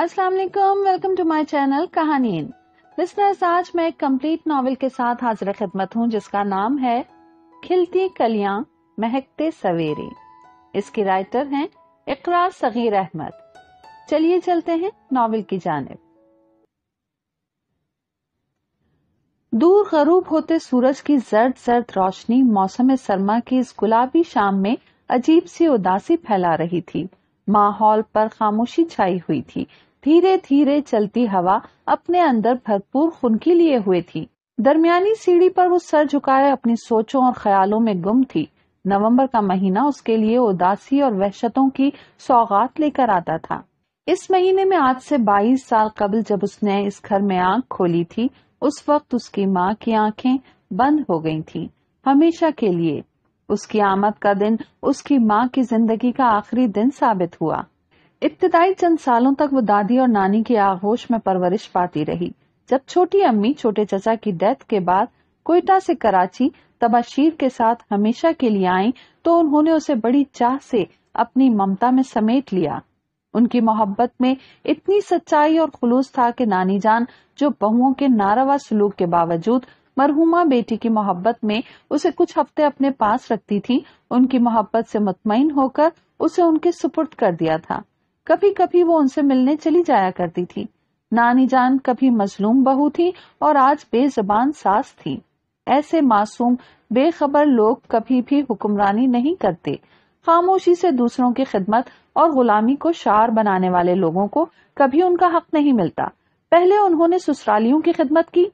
अस्सलाम वालेकुम welcome to my channel कहानी लिसनर्स आज मैं एक कंप्लीट नावल के साथ हाजिर खिदमत हूँ जिसका नाम है खिलती कलियां महकते सवेरे इसके राइटर हैं इकरार सगीर अहमद चलिए चलते हैं नावल की जानब दूर गरूब होते सूरज की जर्द जर्द रोशनी मौसम सरमा की इस गुलाबी शाम में अजीब सी उदासी फैला रही थी माहौल पर खामोशी छाई हुई थी धीरे धीरे चलती हवा अपने अंदर भरपूर खुनकी लिए हुए थी दरमियानी सीढ़ी पर वो सर झुकाए अपनी सोचों और ख्यालों में गुम थी नवंबर का महीना उसके लिए उदासी और वहशतों की सौगात लेकर आता था इस महीने में आज से 22 साल कबल जब उसने इस घर में आंख खोली थी उस वक्त उसकी माँ की आंखें बंद हो गई थी हमेशा के लिए उसकी आमद का दिन उसकी माँ की जिंदगी का आखिरी दिन साबित हुआ इब्तदाई चंद सालों तक वो दादी और नानी के आगोश में परवरिश पाती रही जब छोटी अम्मी छोटे चचा की डेथ के बाद कोयटा से कराची तबाशीर के साथ हमेशा के लिए आई तो उन्होंने उसे बड़ी चाह से अपनी ममता में समेट लिया उनकी मोहब्बत में इतनी सच्चाई और खुलूस था कि नानी जान जो बहुओं के नारावा सलूक के बावजूद मरहुमा बेटी की मोहब्बत में उसे कुछ हफ्ते अपने पास रखती थी उनकी मोहब्बत से मुतमिन होकर उसे उनके सुपुर्द कर दिया था कभी कभी वो उनसे मिलने चली जाया करती थी नानी जान कभी मजलूम बहू थी और आज बेजबान सास थी ऐसे मासूम बेखबर लोग कभी भी हुक्मरानी नहीं करते खामोशी से दूसरों की खिदमत और गुलामी को शार बनाने वाले लोगों को कभी उनका हक नहीं मिलता पहले उन्होंने ससुरालियों की खिदमत की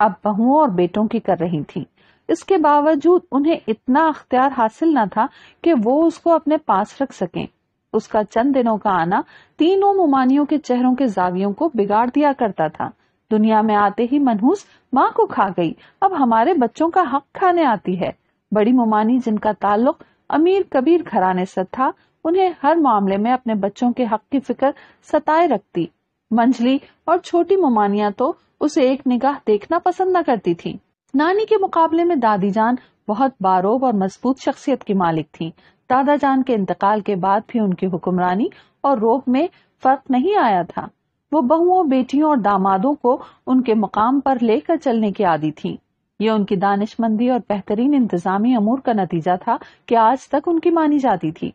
अब बहुओं और बेटों की कर रही थी इसके बावजूद उन्हें इतना अख्तियार हासिल न था कि वो उसको अपने पास रख सके उसका चंद दिनों का आना तीनों मुमानियों के चेहरों के जावियों को बिगाड़ दिया करता था दुनिया में आते ही मनहूस माँ को खा गई अब हमारे बच्चों का हक खाने आती है बड़ी मुमानी जिनका ताल्लुक अमीर कबीर घराने से था उन्हें हर मामले में अपने बच्चों के हक की फिक्र सताए रखती मंजली और छोटी मुमानिया तो उसे एक निगाह देखना पसंद न करती थी नानी के मुकाबले में दादी जान बहुत बारोब और मजबूत शख्सियत की मालिक थी दादा जान के इंतकाल के बाद भी उनकी हुक्मरानी और रोब में फर्क नहीं आया था वो बहुओं बेटियों और दामादों को उनके मुकाम पर लेकर चलने की आदि थी ये उनकी दानिशमंदी और बेहतरीन इंतजामी अमूर का नतीजा था कि आज तक उनकी मानी जाती थी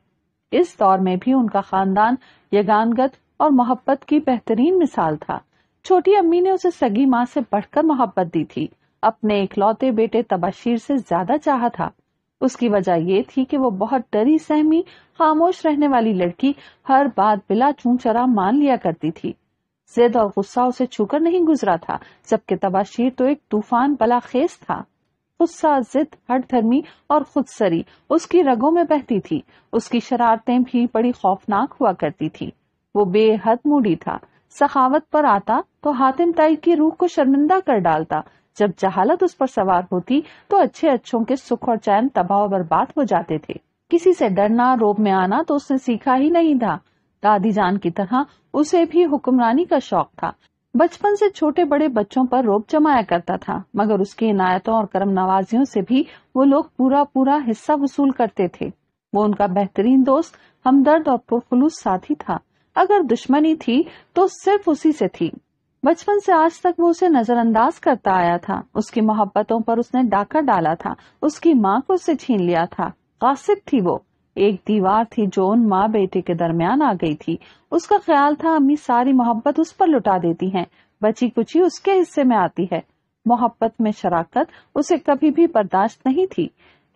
इस दौर में भी उनका खानदान यगानगत और मोहब्बत की बेहतरीन मिसाल था छोटी अम्मी ने उसे सगी माँ से बढ़कर मोहब्बत दी थी अपने इकलौते बेटे तबाशीर से ज्यादा चाहा था उसकी वजह यह थी कि वो बहुत डरी सहमी खामोश रहने वाली लड़की हर बात बिला चू चरा मान लिया करती थी जिद और गुस्सा उसे छूकर नहीं गुजरा था जबकि तबाशीर तो एक तूफान बला खेस था गुस्सा जिद हट धर्मी और खुद सरी उसकी रगों में बहती थी उसकी शरारतें भी बड़ी खौफनाक हुआ करती थी वो बेहद मूडी था सखावत पर आता तो हातिम ताई की रूह को शर्मिंदा कर डालता जब जहालत उस पर सवार होती तो अच्छे अच्छों के सुख और चैन तबाह बर्बाद हो जाते थे किसी से डरना रोब में आना तो उसने सीखा ही नहीं था दादी जान की तरह उसे भी हुक्मरानी का शौक था बचपन से छोटे बड़े बच्चों पर रोब जमाया करता था मगर उसकी इनायतों और कर्म नवाजियों से भी वो लोग पूरा पूरा हिस्सा वसूल करते थे वो उनका बेहतरीन दोस्त हमदर्द और पुरफुलूस साथी था अगर दुश्मनी थी तो सिर्फ उसी से थी बचपन से आज तक वो उसे नजरअंदाज करता आया था उसकी मोहब्बतों पर उसने डाका डाला था उसकी माँ को उसे छीन लिया था गासिब थी वो एक दीवार थी जो उन माँ बेटे के दरमियान आ गई थी उसका ख्याल था अम्मी सारी मोहब्बत उस पर लुटा देती हैं, बची कुची उसके हिस्से में आती है मोहब्बत में शराकत उसे कभी भी बर्दाश्त नहीं थी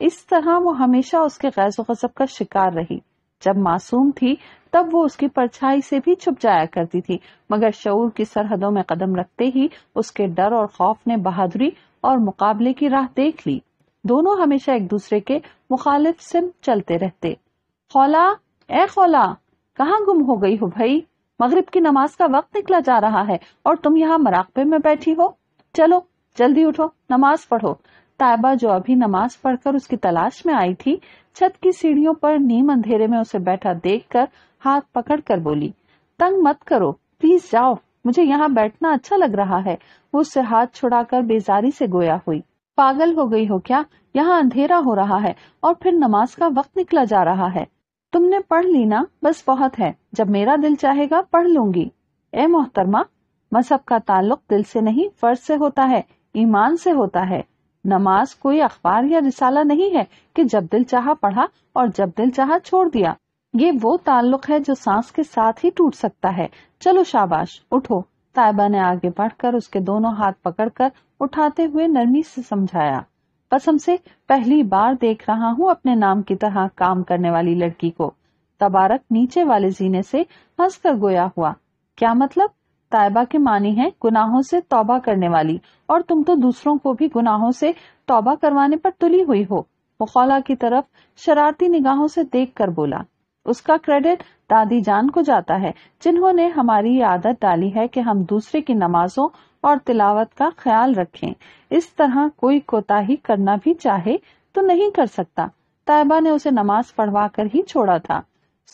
इस तरह वो हमेशा उसके गैज गजब का शिकार रही जब मासूम थी तब वो उसकी परछाई से भी छुप जाया करती थी मगर शऊर की सरहदों में कदम रखते ही उसके डर और खौफ ने बहादुरी और मुकाबले की राह देख ली दोनों हमेशा एक दूसरे के मुखालिफ सिम चलते रहते खौला ए खौला कहाँ गुम हो गई हो भाई मगरिब की नमाज का वक्त निकला जा रहा है और तुम यहाँ मराकबे में बैठी हो चलो जल्दी उठो नमाज पढ़ो ताइबा जो अभी नमाज पढ़कर उसकी तलाश में आई थी छत की सीढ़ियों पर नीम अंधेरे में उसे बैठा देखकर हाथ पकड़कर बोली तंग मत करो प्लीज जाओ मुझे यहाँ बैठना अच्छा लग रहा है वो उससे हाथ छुड़ाकर बेजारी से गोया हुई पागल हो गई हो क्या यहाँ अंधेरा हो रहा है और फिर नमाज का वक्त निकला जा रहा है तुमने पढ़ ली ना बस बहुत है जब मेरा दिल चाहेगा पढ़ लूंगी ए मोहतरमा मजहब का ताल्लुक दिल से नहीं फर्ज से होता है ईमान से होता है नमाज कोई अखबार या रिसाला नहीं है कि जब दिल चाहा पढ़ा और जब दिल चाहा छोड़ दिया ये वो ताल्लुक है जो सांस के साथ ही टूट सकता है चलो शाबाश उठो तायबा ने आगे बढ़कर उसके दोनों हाथ पकड़कर उठाते हुए नरमी से समझाया कसम से पहली बार देख रहा हूँ अपने नाम की तरह काम करने वाली लड़की को तबारक नीचे वाले जीने से हंसकर गोया हुआ क्या मतलब तायबा के मानी है गुनाहों से तौबा करने वाली और तुम तो दूसरों को भी गुनाहों से तौबा करवाने पर तुली हुई हो मुखौला की तरफ शरारती निगाहों से देख कर बोला उसका क्रेडिट दादी जान को जाता है जिन्होंने हमारी ये आदत डाली है कि हम दूसरे की नमाजों और तिलावत का ख्याल रखें इस तरह कोई कोताही करना भी चाहे तो नहीं कर सकता तायबा ने उसे नमाज पढ़वा कर ही छोड़ा था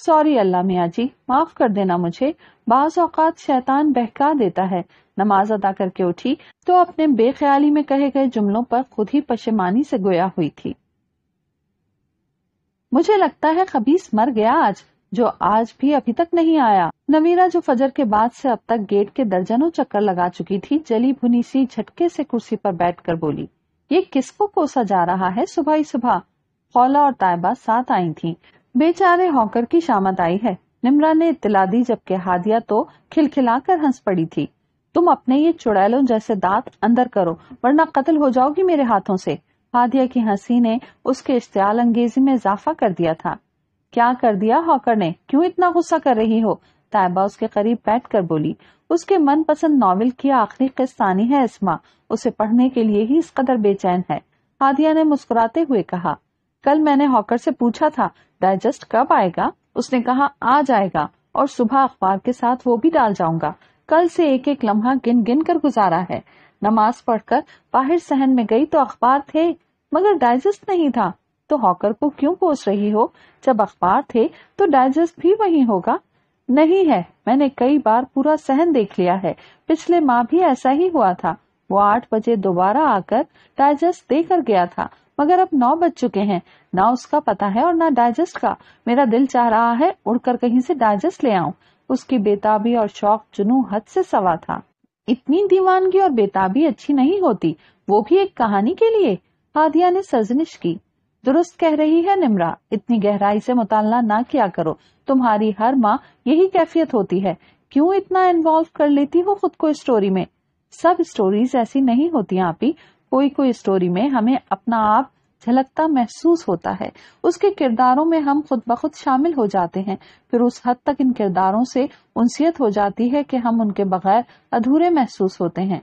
सॉरी अल्लाह मियाँ जी माफ कर देना मुझे बाज़ अवकात शैतान बहका देता है नमाज अदा करके उठी तो अपने बेख्याली में कहे गए जुमलों पर खुद ही पशेमानी से गोया हुई थी मुझे लगता है खबीस मर गया आज जो आज भी अभी तक नहीं आया नवीरा जो फजर के बाद से अब तक गेट के दर्जनों चक्कर लगा चुकी थी जली भुनी सी झटके से कुर्सी पर बैठ कर बोली ये किसको कोसा जा रहा है सुबह ही सुबह खौला और तायबा साथ आई थी बेचारे हॉकर की शामत आई है निमरा ने इतला दी जबकि हादिया तो खिलखिलाकर हंस पड़ी थी तुम अपने ये चुड़ैलों जैसे दांत अंदर करो वरना कत्ल हो जाओगी मेरे हाथों से हादिया की हंसी ने उसके इश्तियाल अंगेजी में इजाफा कर दिया था क्या कर दिया हॉकर ने क्यों इतना गुस्सा कर रही हो तायबा उसके करीब बैठकर बोली उसके मनपसंद नावल की आखिरी किस्तानी है इसमा उसे पढ़ने के लिए ही इस कदर बेचैन है हादिया ने मुस्कुराते हुए कहा कल मैंने हॉकर से पूछा था डाइजेस्ट कब आएगा उसने कहा आ जाएगा और सुबह अखबार के साथ वो भी डाल जाऊंगा कल से एक एक लम्हा गिन गिन कर गुजारा है नमाज पढ़कर बाहर सहन में गई तो अखबार थे मगर डाइजेस्ट नहीं था तो हॉकर को क्यों कोस रही हो जब अखबार थे तो डाइजेस्ट भी वही होगा नहीं है मैंने कई बार पूरा सहन देख लिया है पिछले माह भी ऐसा ही हुआ था वो आठ बजे दोबारा आकर डाइजेस्ट देकर गया था मगर अब नौ बज चुके हैं ना उसका पता है और ना डाइजेस्ट का मेरा दिल चाह रहा है उड़कर कहीं से डाइजेस्ट ले आऊं उसकी बेताबी और शौक जुनू हद से सवा था इतनी दीवानगी और बेताबी अच्छी नहीं होती वो भी एक कहानी के लिए हादिया ने सजनिश की दुरुस्त कह रही है निमरा इतनी गहराई से मुतालना ना किया करो तुम्हारी हर माँ यही कैफियत होती है क्यों इतना इन्वॉल्व कर लेती हो खुद को स्टोरी में सब स्टोरीज ऐसी नहीं होती आप ही कोई कोई स्टोरी में हमें अपना आप झलकता महसूस होता है उसके किरदारों में हम खुद बखुद शामिल हो जाते हैं फिर उस हद तक इन किरदारों से उनसीयत हो जाती है कि हम उनके बगैर अधूरे महसूस होते हैं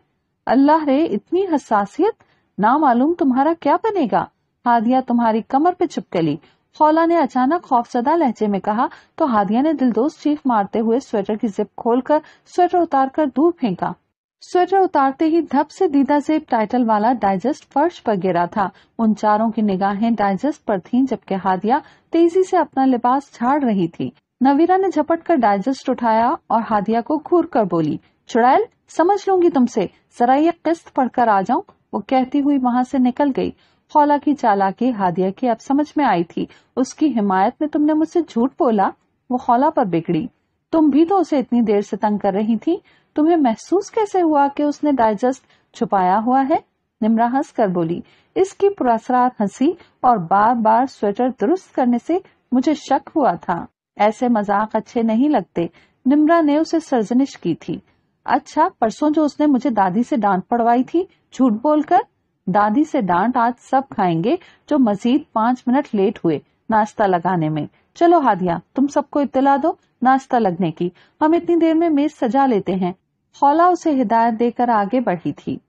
अल्लाह रे इतनी हसासियत ना मालूम तुम्हारा क्या बनेगा हादिया तुम्हारी कमर पे चिपकली खौला ने अचानक खौफजदा लहजे में कहा तो हादिया ने दिलदोज चीख मारते हुए स्वेटर की जिप खोलकर स्वेटर उतारकर दूर फेंका स्वेटर उतारते ही धप से दीदा से टाइटल वाला डाइजेस्ट फर्श पर गिरा था उन चारों की निगाहें डाइजेस्ट पर थीं जबकि हादिया तेजी से अपना लिबास झाड़ रही थी नवीरा ने झपट कर डाइजेस्ट उठाया और हादिया को घूर कर बोली चुड़ैल समझ लूंगी तुमसे जरा ये किस्त पढ़कर आ जाऊं वो कहती हुई वहां से निकल गई खौला की चालाकी हादिया की अब समझ में आई थी उसकी हिमायत में तुमने मुझसे झूठ बोला वो खौला पर बिगड़ी तुम भी तो उसे इतनी देर से तंग कर रही थी तुम्हें महसूस कैसे हुआ कि उसने डाइजेस्ट छुपाया हुआ है निमरा हंस कर बोली इसकी पुरस्कार हंसी और बार बार स्वेटर दुरुस्त करने से मुझे शक हुआ था ऐसे मजाक अच्छे नहीं लगते निमरा ने उसे सर्जनिश की थी अच्छा परसों जो उसने मुझे दादी से डांट पड़वाई थी झूठ बोलकर दादी से डांट आज सब खाएंगे जो मजीद पांच मिनट लेट हुए नाश्ता लगाने में चलो हादिया तुम सबको इतला दो नाश्ता लगने की हम इतनी देर में मेज सजा लेते हैं हौला उसे हिदायत देकर आगे बढ़ी थी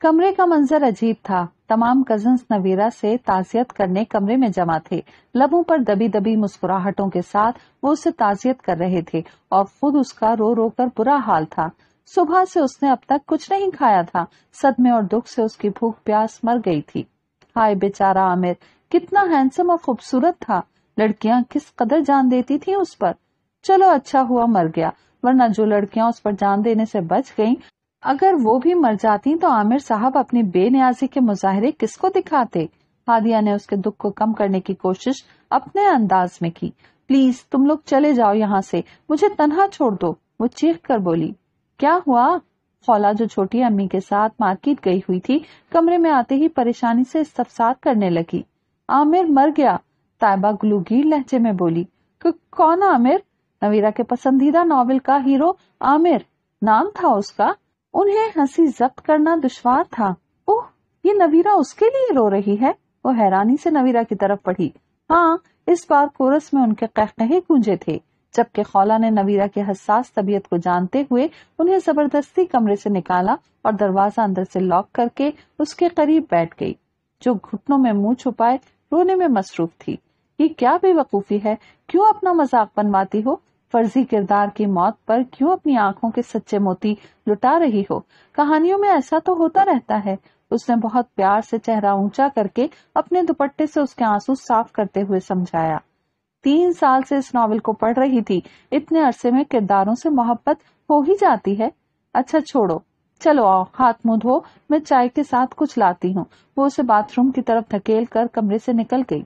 कमरे का मंजर अजीब था तमाम कजन्स नवीरा से ताजियत करने कमरे में जमा थे लबों पर दबी दबी मुस्कुराहटों के साथ वो उसे ताजियत कर रहे थे और खुद उसका रो रो कर बुरा हाल था सुबह से उसने अब तक कुछ नहीं खाया था सदमे और दुख से उसकी भूख प्यास मर गई थी हाय बेचारा आमिर कितना हैंडसम और खूबसूरत था लड़कियां किस कदर जान देती थी उस पर चलो अच्छा हुआ मर गया वरना जो लड़कियां उस पर जान देने से बच गईं, अगर वो भी मर जाती तो आमिर साहब अपनी बेनियाजी के मुजाहरे किसको दिखाते हादिया ने उसके दुख को कम करने की कोशिश अपने अंदाज में की प्लीज तुम लोग चले जाओ यहाँ से मुझे तनहा छोड़ दो वो चीख कर बोली क्या हुआ खौला जो छोटी अम्मी के साथ मार्केट गई हुई थी कमरे में आते ही परेशानी से इस्तफसार करने लगी आमिर मर गया तायबा ग्लूगीर लहजे में बोली कौन आमिर नवीरा के पसंदीदा नॉवल का हीरो आमिर नाम था उसका उन्हें हंसी जब्त करना दुश्वार था ओह ये नवीरा उसके लिए रो रही है वो हैरानी से नवीरा की तरफ पढ़ी हाँ इस बार कोरस में उनके कहकहे गूंजे थे जबकि खौला ने नवीरा की हसास तबीयत को जानते हुए उन्हें जबरदस्ती कमरे से निकाला और दरवाजा अंदर से लॉक करके उसके करीब बैठ गई जो घुटनों में मुंह छुपाए रोने में मसरूफ थी ये क्या बेवकूफी है क्यों अपना मजाक बनवाती हो फर्जी किरदार की मौत पर क्यों अपनी आंखों के सच्चे मोती लुटा रही हो कहानियों में ऐसा तो होता रहता है उसने बहुत प्यार से चेहरा ऊंचा करके अपने दुपट्टे से उसके आंसू साफ करते हुए समझाया तीन साल से इस नॉवल को पढ़ रही थी इतने अरसे में किरदारों से मोहब्बत हो ही जाती है अच्छा छोड़ो चलो आओ हाथ मुंह धो मैं चाय के साथ कुछ लाती हूँ वो उसे बाथरूम की तरफ धकेल कर कमरे से निकल गई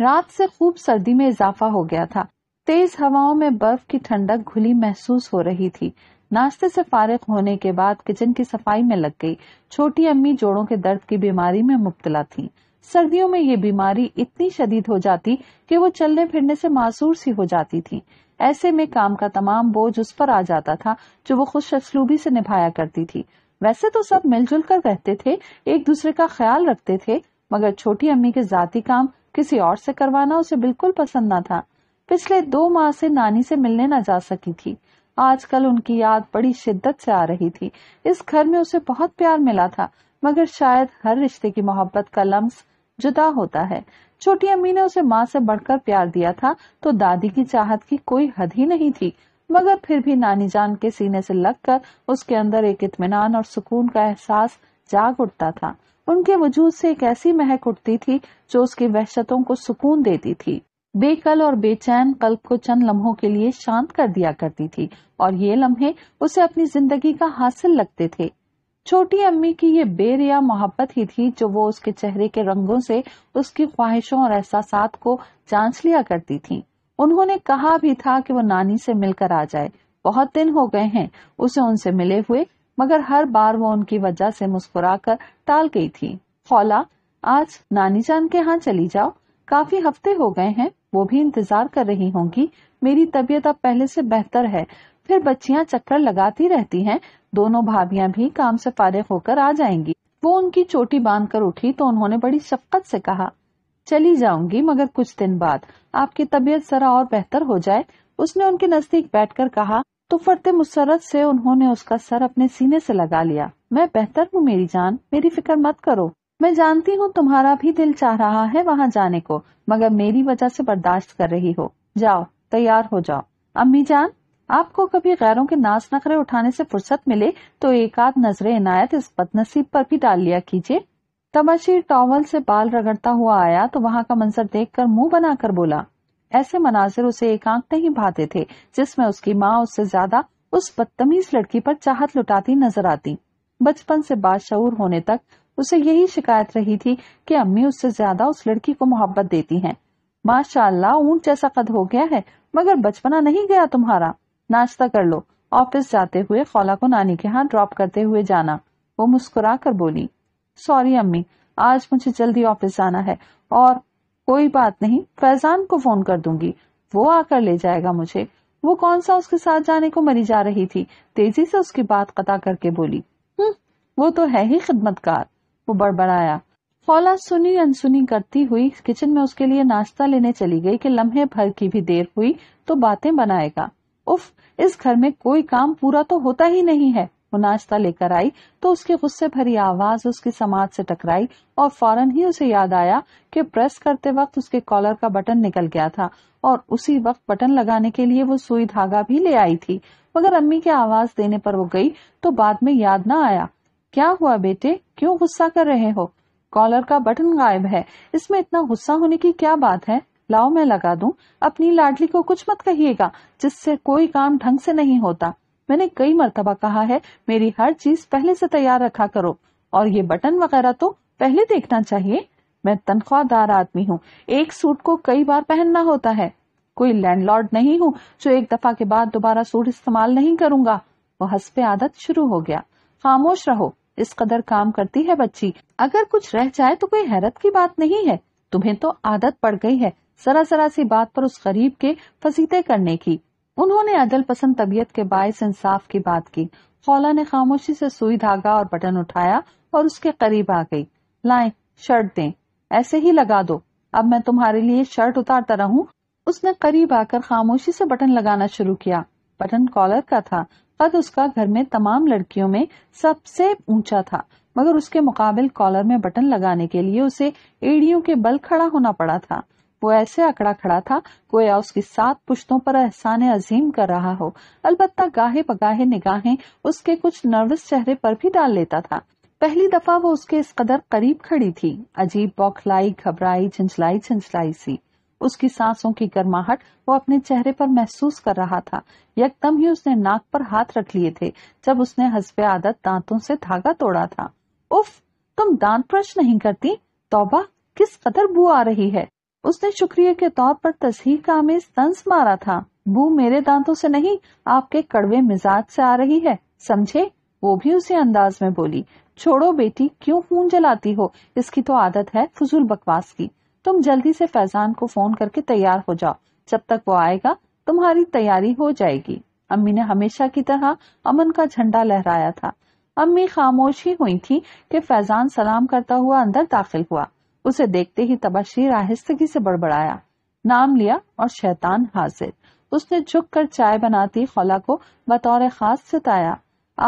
रात से खूब सर्दी में इजाफा हो गया था तेज हवाओं में बर्फ की ठंडक घुली महसूस हो रही थी नाश्ते से फारिग होने के बाद किचन की सफाई में लग गई छोटी अम्मी जोड़ों के दर्द की बीमारी में मुब्तला थी सर्दियों में ये बीमारी इतनी शदीद हो जाती कि वो चलने फिरने से मासूर सी हो जाती थी ऐसे में काम का तमाम बोझ उस पर आ जाता था जो वो खुश असलूबी से निभाया करती थी वैसे तो सब मिलजुल कर रहते थे एक दूसरे का ख्याल रखते थे मगर छोटी अम्मी के जाती काम किसी और से करवाना उसे बिल्कुल पसंद ना था पिछले दो माह से नानी से मिलने न जा सकी थी आजकल उनकी याद बड़ी शिद्दत से आ रही थी इस घर में उसे बहुत प्यार मिला था मगर शायद हर रिश्ते की मोहब्बत का लम्स जुदा होता है छोटी अम्मी ने उसे माँ से बढ़कर प्यार दिया था तो दादी की चाहत की कोई हद ही नहीं थी मगर फिर भी नानी जान के सीने से लगकर उसके अंदर एक इतमान और सुकून का एहसास जाग उठता था उनके वजूद से एक ऐसी महक उठती थी जो उसकी वहशतों को सुकून देती थी बेकल और बेचैन कल्प को चंद लम्हों के लिए शांत कर दिया करती थी और ये लम्हे उसे अपनी जिंदगी का हासिल लगते थे छोटी अम्मी की ये बेरिया मोहब्बत ही थी जो वो उसके चेहरे के रंगों से उसकी ख्वाहिशों और एहसास को जांच लिया करती थी उन्होंने कहा भी था कि वो नानी से मिलकर आ जाए बहुत दिन हो गए हैं उसे उनसे मिले हुए मगर हर बार वो उनकी वजह से मुस्कुराकर टाल गई थी खौला आज नानी जान के यहाँ चली जाओ काफी हफ्ते हो गए हैं वो भी इंतजार कर रही होंगी मेरी तबीयत अब पहले से बेहतर है फिर बच्चियां चक्कर लगाती रहती हैं दोनों भाभियां भी काम से फारिग होकर आ जाएंगी वो उनकी चोटी बांध कर उठी तो उन्होंने बड़ी शफकत से कहा चली जाऊंगी मगर कुछ दिन बाद आपकी तबीयत जरा और बेहतर हो जाए उसने उनके नजदीक कर कहा तो फरते मुसरत से उन्होंने उसका सर अपने सीने से लगा लिया मैं बेहतर हूँ मेरी जान मेरी फिक्र मत करो मैं जानती हूँ तुम्हारा भी दिल चाह रहा है वहाँ जाने को मगर मेरी वजह से बर्दाश्त कर रही हो जाओ तैयार हो जाओ अम्मी जान आपको कभी गैरों के नाच नखरे उठाने से फुर्सत मिले तो एक आध नजरे इनायत इस बदनसीब पर भी डाल लिया कीजिए तबाशीर टॉवल से बाल रगड़ता हुआ आया तो वहां का मंजर देखकर मुंह बनाकर बोला ऐसे मनाजिर उसे आंख नहीं भाते थे जिसमें उसकी माँ उससे ज्यादा उस बदतमीज लड़की पर चाहत लुटाती नजर आती बचपन से बादशूर होने तक उसे यही शिकायत रही थी कि अम्मी उससे ज्यादा उस लड़की को मोहब्बत देती हैं माशाल्लाह ऊंट जैसा कद हो गया है मगर बचपना नहीं गया तुम्हारा नाश्ता कर लो ऑफिस जाते हुए खौला को नानी के हाथ ड्रॉप करते हुए जाना वो मुस्कुरा कर बोली सॉरी अम्मी आज मुझे जल्दी ऑफिस जाना है और कोई बात नहीं फैजान को फोन कर दूंगी वो आकर ले जाएगा मुझे वो कौन सा उसके साथ जाने को मरी जा रही थी तेजी से उसकी बात कता करके बोली हम्म वो तो है ही खिदमतकार वो बड़बड़ाया फौला सुनी अनसुनी करती हुई किचन में उसके लिए नाश्ता लेने चली गई कि लम्हे भर की भी देर हुई तो बातें बनाएगा उफ इस घर में कोई काम पूरा तो होता ही नहीं है वो नाश्ता लेकर आई तो उसके गुस्से भरी आवाज उसकी समाज से टकराई और फौरन ही उसे याद आया कि प्रेस करते वक्त उसके कॉलर का बटन निकल गया था और उसी वक्त बटन लगाने के लिए वो सुई धागा भी ले आई थी मगर अम्मी के आवाज देने पर वो गई तो बाद में याद ना आया क्या हुआ बेटे क्यों गुस्सा कर रहे हो कॉलर का बटन गायब है इसमें इतना गुस्सा होने की क्या बात है लाओ मैं लगा दूं अपनी लाडली को कुछ मत कहिएगा जिससे कोई काम ढंग से नहीं होता मैंने कई मरतबा कहा है मेरी हर चीज पहले से तैयार रखा करो और ये बटन वगैरह तो पहले देखना चाहिए मैं तनख्वाहदार आदमी हूँ एक सूट को कई बार पहनना होता है कोई लैंडलॉर्ड नहीं हूँ जो एक दफा के बाद दोबारा सूट इस्तेमाल नहीं करूंगा वो पे आदत शुरू हो गया खामोश रहो इस कदर काम करती है बच्ची अगर कुछ रह जाए तो कोई हैरत की बात नहीं है तुम्हें तो आदत पड़ गई है सरा सरा सी बात पर उस गरीब के फसीते करने की उन्होंने अदल पसंद तबीयत के बायस इंसाफ की बात की खौला ने खामोशी से सुई धागा और बटन उठाया और उसके करीब आ गई लाए शर्ट दें ऐसे ही लगा दो अब मैं तुम्हारे लिए शर्ट उतारता रहूं उसने करीब आकर खामोशी से बटन लगाना शुरू किया बटन कॉलर का था कद उसका घर में तमाम लड़कियों में सबसे ऊंचा था मगर उसके मुकाबल कॉलर में बटन लगाने के लिए उसे एड़ियों के बल खड़ा होना पड़ा था वो ऐसे अकड़ा खड़ा था गोया उसकी सात पुश्तों पर एहसान अजीम कर रहा हो अलबत्ता गाहे बगाहे निगाहें उसके कुछ नर्वस चेहरे पर भी डाल लेता था पहली दफा वो उसके इस कदर करीब खड़ी थी अजीब बौखलाई घबराई झंझलाई झंझलाई सी उसकी सांसों की गर्माहट वो अपने चेहरे पर महसूस कर रहा था यकदम ही उसने नाक पर हाथ रख लिए थे जब उसने हसबे आदत दांतों से धागा तोड़ा था उफ तुम दांत ब्रश नहीं करती तोबा किस कदर बू आ रही है उसने शुक्रिया के तौर पर तस्हीर का आमेज तंस मारा था बू मेरे दांतों से नहीं आपके कड़वे मिजाज से आ रही है समझे वो भी उसी अंदाज में बोली छोड़ो बेटी क्यों खून जलाती हो इसकी तो आदत है फजूल बकवास की तुम जल्दी से फैजान को फोन करके तैयार हो जाओ जब तक वो आएगा तुम्हारी तैयारी हो जाएगी अम्मी ने हमेशा की तरह अमन का झंडा लहराया था अम्मी खामोश ही हुई थी कि फैजान सलाम करता हुआ अंदर दाखिल हुआ उसे देखते ही तबाशीर आहिस्तगी से बड़बड़ाया नाम लिया और शैतान हाजिर उसने झुक कर चाय बनाती खौला को बतौर खास सताया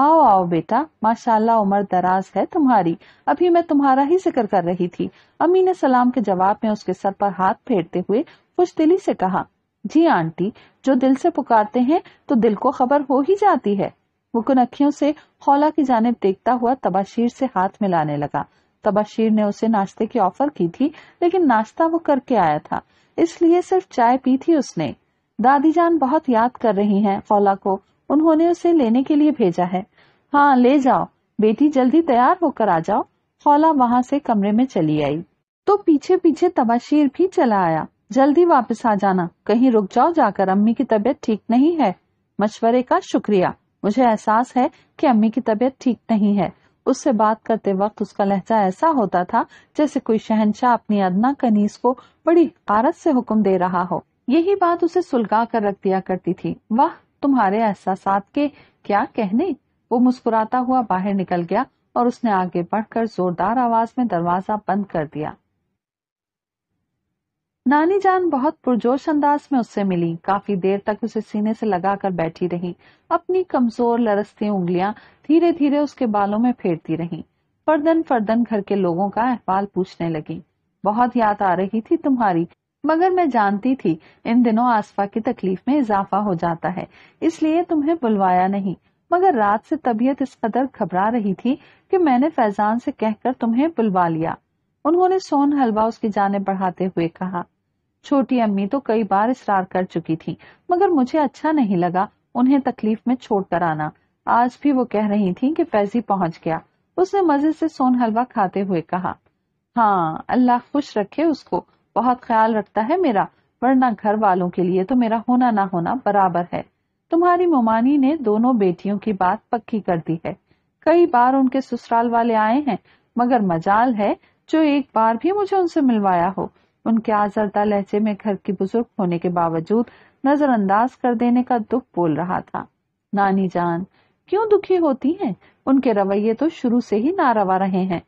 आओ आओ बेटा माशाल्लाह उम्र दराज है तुम्हारी अभी मैं तुम्हारा ही जिक्र कर रही थी अम्मी ने सलाम के जवाब में उसके सर पर हाथ फेरते हुए खुश दिली से कहा जी आंटी जो दिल से पुकारते हैं तो दिल को खबर हो ही जाती है वो कुनखियों से खौला की जानब देखता हुआ तबाशीर से हाथ मिलाने लगा तबाशीर ने उसे नाश्ते की ऑफर की थी लेकिन नाश्ता वो करके आया था इसलिए सिर्फ चाय पी थी उसने दादी जान बहुत याद कर रही हैं फौला को उन्होंने उसे लेने के लिए भेजा है हाँ ले जाओ बेटी जल्दी तैयार होकर आ जाओ फौला वहाँ से कमरे में चली आई तो पीछे पीछे तबाशीर भी चला आया जल्दी वापस आ जाना कहीं रुक जाओ जाकर अम्मी की तबीयत ठीक नहीं है मशवरे का शुक्रिया मुझे एहसास है कि अम्मी की तबीयत ठीक नहीं है उससे बात करते वक्त उसका लहजा ऐसा होता था जैसे कोई शहनशाह अपनी अदना कनीस को बड़ी हकारत से हुक्म दे रहा हो यही बात उसे सुलगा कर रख दिया करती थी वह तुम्हारे एहसास के क्या कहने वो मुस्कुराता हुआ बाहर निकल गया और उसने आगे बढ़कर जोरदार आवाज में दरवाजा बंद कर दिया नानी जान बहुत पुरजोश अंदाज में उससे मिली काफी देर तक उसे सीने से लगाकर बैठी रही अपनी कमजोर लरसती उंगलियां धीरे धीरे उसके बालों में फेरती रही फर्दन फर्दन घर के लोगों का अहवाल पूछने लगी बहुत याद आ रही थी तुम्हारी मगर मैं जानती थी इन दिनों आसफा की तकलीफ में इजाफा हो जाता है इसलिए तुम्हें बुलवाया नहीं मगर रात से तबीयत इस कदर घबरा रही थी कि मैंने फैजान से कहकर तुम्हें बुलवा लिया उन्होंने सोन हलवा उसकी जाने बढ़ाते हुए कहा छोटी अम्मी तो कई बार इसरार कर चुकी थी मगर मुझे अच्छा नहीं लगा उन्हें तकलीफ में छोड़ कर आना आज भी वो कह रही थी कि फैजी पहुंच गया उसने मजे से सोन हलवा खाते हुए कहा हाँ अल्लाह खुश रखे उसको बहुत ख्याल रखता है मेरा वरना घर वालों के लिए तो मेरा होना ना होना बराबर है तुम्हारी मोमानी ने दोनों बेटियों की बात पक्की कर दी है कई बार उनके ससुराल वाले आए हैं मगर मजाल है जो एक बार भी मुझे उनसे मिलवाया हो उनके आजरदा लहजे में घर की बुजुर्ग होने के बावजूद नजरअंदाज कर देने का दुख बोल रहा था नानी जान क्यों दुखी होती हैं? उनके रवैये तो शुरू से ही नारवा रहे हैं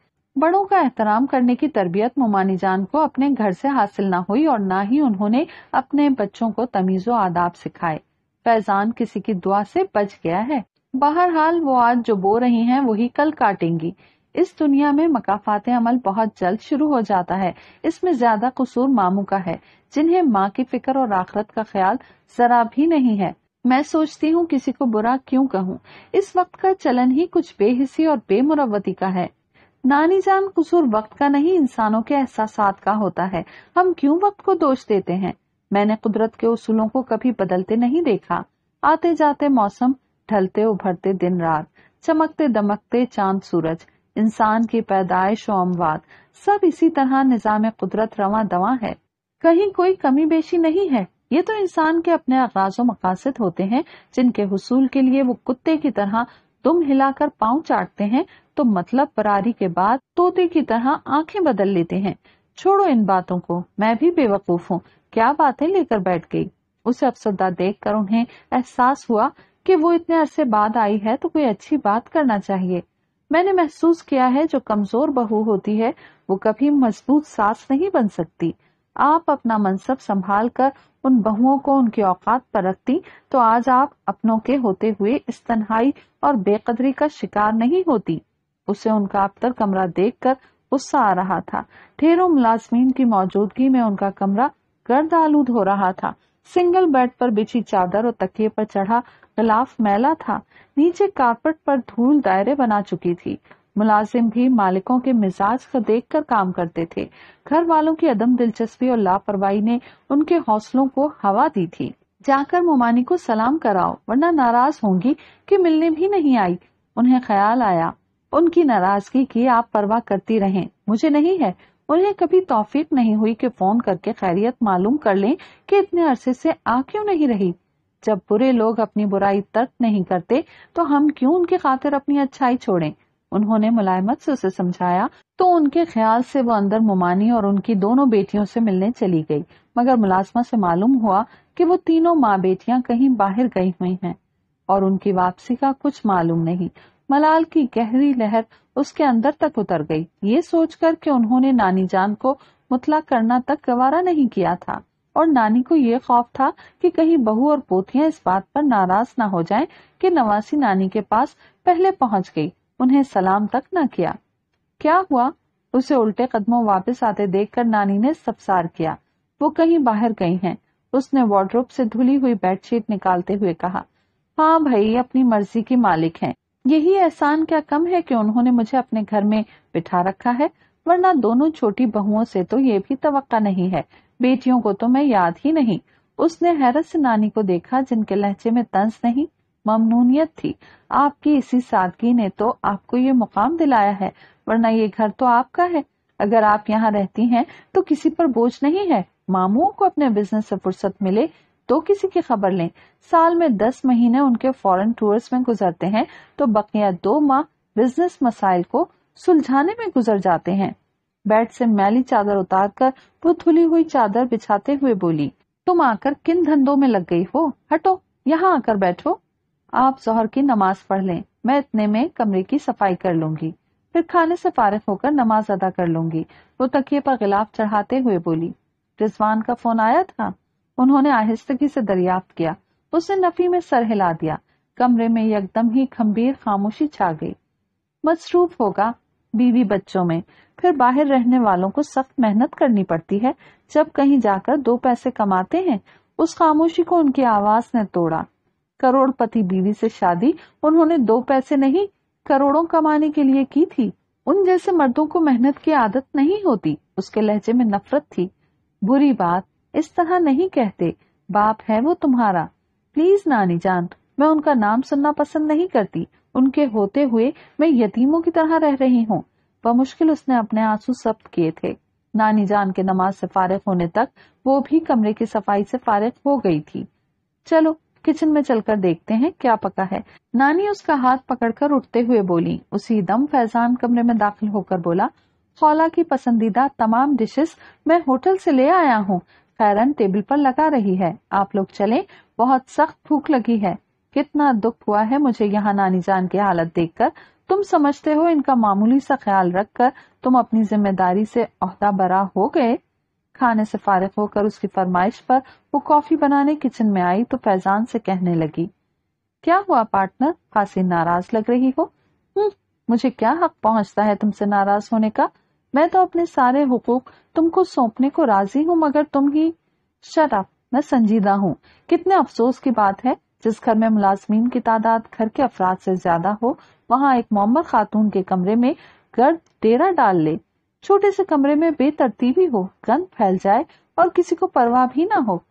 बड़ों का एहतराम करने की तरबियत मोमानी जान को अपने घर से हासिल ना हुई और ना ही उन्होंने अपने बच्चों को तमीजो आदाब सिखाए फैजान किसी की दुआ से बच गया है बहरहाल वो आज जो बो रही हैं वही कल काटेंगी इस दुनिया में मकाफात अमल बहुत जल्द शुरू हो जाता है इसमें ज्यादा कसूर मामू का है जिन्हें माँ की फिक्र और आखरत का ख्याल जरा भी नहीं है मैं सोचती हूँ किसी को बुरा क्यों कहूँ इस वक्त का चलन ही कुछ बेहिसी और बेमुरवती का है नानी जान कसूर वक्त का नहीं इंसानों के एहसास का होता है हम क्यों वक्त को दोष देते हैं मैंने कुदरत के उसूलों को कभी बदलते नहीं देखा आते जाते मौसम ढलते उभरते दिन रात चमकते दमकते चांद सूरज इंसान की पैदाइश और अमवात सब इसी तरह निज़ाम कुदरत रवा दवा है कहीं कोई कमी बेशी नहीं है ये तो इंसान के अपने आगाज व मकासद होते हैं जिनके हसूल के लिए वो कुत्ते की तरह दुम हिलाकर पाँव चाटते हैं तो मतलब परारी के बाद तोते की तरह आंखें बदल लेते हैं छोड़ो इन बातों को मैं भी बेवकूफ हूँ क्या बातें लेकर बैठ गई उसे अफसरदा देख कर उन्हें एहसास हुआ कि वो इतने अरसे बाद आई है तो कोई अच्छी बात करना चाहिए मैंने महसूस किया है जो कमजोर बहू होती है वो कभी मजबूत सास नहीं बन सकती आप अपना मनसब संभाल कर उन बहुओं को उनके औकात पर रखती तो आज आप अपनों के होते हुए इस तनहाई और बेकदरी का शिकार नहीं होती उसे उनका अबतर कमरा देखकर गुस्सा आ रहा था ढेरों मुलाजमीन की मौजूदगी में उनका कमरा गर्द आलूद हो रहा था सिंगल बेड पर बिछी चादर और तकिए पर चढ़ा गलाफ मैला था नीचे कारपेट पर धूल दायरे बना चुकी थी मुलाजिम भी मालिकों के मिजाज को देखकर काम करते थे घर वालों की अदम दिलचस्पी और लापरवाही ने उनके हौसलों को हवा दी थी जाकर मोमानी को सलाम कराओ वरना नाराज होंगी कि मिलने भी नहीं आई उन्हें ख्याल आया उनकी नाराजगी की आप परवाह करती रहें मुझे नहीं है उन्हें कभी तोफीक नहीं हुई कि फोन करके खैरियत मालूम कर लें कि इतने अरसे से आ क्यों नहीं रही जब बुरे लोग अपनी बुराई तर्क नहीं करते तो हम क्यों उनकी खातिर अपनी अच्छाई छोड़ें उन्होंने मुलायमत से उसे समझाया तो उनके ख्याल से वो अंदर मुमानी और उनकी दोनों बेटियों से मिलने चली गई मगर मुलाजमा से मालूम हुआ कि वो तीनों माँ बेटियां कहीं बाहर गई हुई हैं और उनकी वापसी का कुछ मालूम नहीं मलाल की गहरी लहर उसके अंदर तक उतर गई ये सोचकर कि उन्होंने नानी जान को मुतला करना तक गवारा नहीं किया था और नानी को ये खौफ था कि कहीं बहू और पोतियां इस बात पर नाराज ना हो जाएं कि नवासी नानी के पास पहले पहुंच गई उन्हें सलाम तक न किया क्या हुआ उसे उल्टे कदमों वापस आते देखकर नानी ने सबसार किया वो कहीं बाहर गई हैं उसने वार्ड्रोब से धुली हुई बेडशीट निकालते हुए कहा हाँ भाई अपनी मर्जी की मालिक है यही एहसान क्या कम है कि उन्होंने मुझे अपने घर में बिठा रखा है वरना दोनों छोटी बहुओं से तो ये भी तवक्का नहीं है बेटियों को तो मैं याद ही नहीं उसने हैरत से नानी को देखा जिनके लहजे में तंज नहीं ममनूनियत थी आपकी इसी सादगी ने तो आपको ये मुकाम दिलाया है वरना ये घर तो आपका है अगर आप यहाँ रहती हैं तो किसी पर बोझ नहीं है मामुओं को अपने बिजनेस से फुर्सत मिले तो किसी की खबर लें साल में दस महीने उनके फॉरेन टूर्स में गुजरते हैं तो बकिया दो माह बिजनेस मसाइल को सुलझाने में गुजर जाते हैं बेड से मैली चादर उतार कर वो धुली हुई चादर बिछाते हुए बोली तुम आकर किन धंधों में लग गई हो हटो यहाँ आकर बैठो आप जोहर की नमाज पढ़ लें मैं इतने में कमरे की सफाई कर लूंगी फिर खाने से फारिग होकर नमाज अदा कर लूंगी वो तकिए पर गिलाफ चढ़ाते हुए बोली रिजवान का फोन आया था उन्होंने आहिस्तगी से दरियाफ्त किया उसने नफी में सर हिला दिया कमरे में एकदम ही खम्बीर खामोशी छा गई मसरूफ होगा बीवी बच्चों में फिर बाहर रहने वालों को सख्त मेहनत करनी पड़ती है जब कहीं जाकर दो पैसे कमाते हैं उस खामोशी को उनकी आवाज ने तोड़ा करोड़पति बीवी से शादी उन्होंने दो पैसे नहीं करोड़ों कमाने के लिए की थी उन जैसे मर्दों को मेहनत की आदत नहीं होती उसके लहजे में नफरत थी बुरी बात इस तरह नहीं कहते बाप है वो तुम्हारा प्लीज नानी जान मैं उनका नाम सुनना पसंद नहीं करती उनके होते हुए मैं यतीमों की तरह रह रही हूँ मुश्किल उसने अपने आंसू सब्त किए थे नानी जान के नमाज से फारिग होने तक वो भी कमरे की सफाई से फारिग हो गई थी चलो किचन में चलकर देखते हैं क्या पका है नानी उसका हाथ पकड़कर उठते हुए बोली उसी दम फैजान कमरे में दाखिल होकर बोला खौला की पसंदीदा तमाम डिशेस मैं होटल से ले आया हूँ हैरन टेबल पर लगा रही है आप लोग चले बहुत सख्त भूख लगी है कितना दुख हुआ है मुझे यहाँ नानी जान की हालत देखकर तुम समझते हो इनका मामूली सा ख्याल रखकर तुम अपनी जिम्मेदारी से अहदा बरा हो गए खाने से फारिग होकर उसकी फरमाइश पर वो कॉफी बनाने किचन में आई तो फैजान से कहने लगी क्या हुआ पार्टनर खासी नाराज लग रही हो हम्म, मुझे क्या हक पहुंचता है तुमसे नाराज होने का मैं तो अपने सारे हुकूक तुमको सौंपने को राजी हूँ मगर तुम ही शट अप मैं संजीदा हूँ कितने अफसोस की बात है जिस घर में मुलाजमीन की तादाद घर के अफराद से ज्यादा हो वहाँ एक मोहम्मद खातून के कमरे में गर्द डेरा डाल ले छोटे से कमरे में बेतरतीबी हो गंद फैल जाए और किसी को परवाह भी ना हो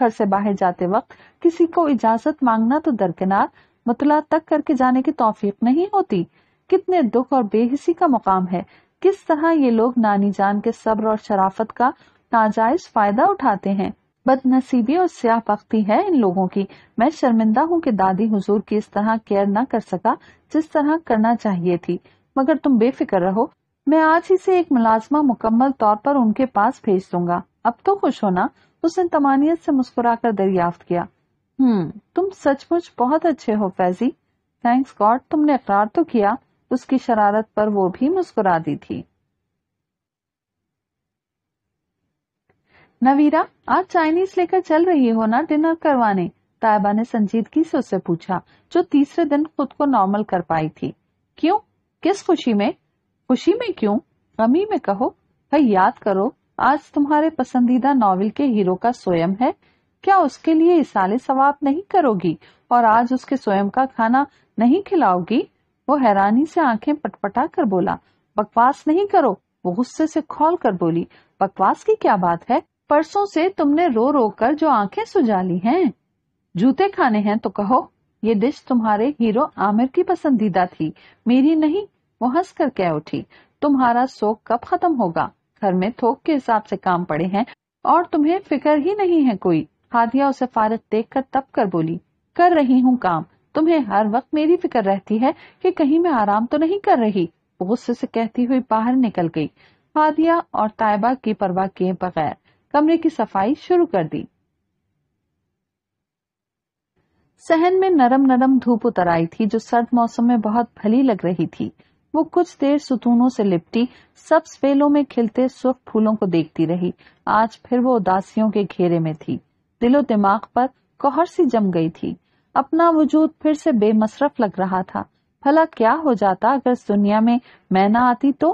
घर से बाहर जाते वक्त किसी को इजाजत मांगना तो दरकिनार मुतला तक करके जाने की तोफीक नहीं होती कितने दुख और बेहिसी का मुकाम है किस तरह ये लोग नानी जान के सब्र और शराफत का नाजायज फायदा उठाते हैं बदनसीबी और स्याह पख्ती है इन लोगों की मैं शर्मिंदा हूँ कि दादी हुजूर की इस तरह केयर न कर सका जिस तरह करना चाहिए थी मगर तुम बेफिक्र रहो मैं आज ही से एक मुलाजमा मुकम्मल तौर पर उनके पास भेज दूंगा अब तो खुश होना उसने तमानियत से मुस्कुरा कर दरियाफ्त किया हम्म तुम सचमुच बहुत अच्छे हो फैजी थैंक्स गॉड तुमने इकरार तो किया उसकी शरारत पर वो भी मुस्कुरा दी थी नवीरा आज चाइनीज लेकर चल रही हो ना डिनर करवाने ताइबा ने संजीदगी से उससे पूछा जो तीसरे दिन खुद को नॉर्मल कर पाई थी क्यों किस खुशी में खुशी में क्यों गमी में कहो भाई याद करो आज तुम्हारे पसंदीदा नॉवेल के हीरो का स्वयं है क्या उसके लिए इसाले सवाब नहीं करोगी और आज उसके स्वयं का खाना नहीं खिलाओगी वो हैरानी से आंखें पटपटा कर बोला बकवास नहीं करो वो गुस्से से खोल कर बोली बकवास की क्या बात है परसों से तुमने रो रो कर जो आंखें सुजा ली हैं जूते खाने हैं तो कहो ये डिश तुम्हारे हीरो आमिर की पसंदीदा थी मेरी नहीं वो हंस कर कह उठी तुम्हारा शोक कब खत्म होगा घर में थोक के हिसाब से काम पड़े हैं और तुम्हें फिक्र ही नहीं है कोई हादिया उसे फारत देख कर तप कर बोली कर रही हूँ काम तुम्हें हर वक्त मेरी फिक्र रहती है कि कहीं मैं आराम तो नहीं कर रही वो गुस्से से कहती हुई बाहर निकल गई फादिया और तायबा की परवाह किए बगैर कमरे की सफाई शुरू कर दी सहन में नरम नरम धूप उतर आई थी जो सर्द मौसम में बहुत भली लग रही थी वो कुछ देर सुतूनों से लिपटी सब स्पेलों में खिलते सुख फूलों को देखती रही आज फिर वो उदासियों के घेरे में थी दिलो दिमाग पर कोहर सी जम गई थी अपना वजूद फिर से बेमसरफ लग रहा था भला क्या हो जाता अगर दुनिया में मैं ना आती तो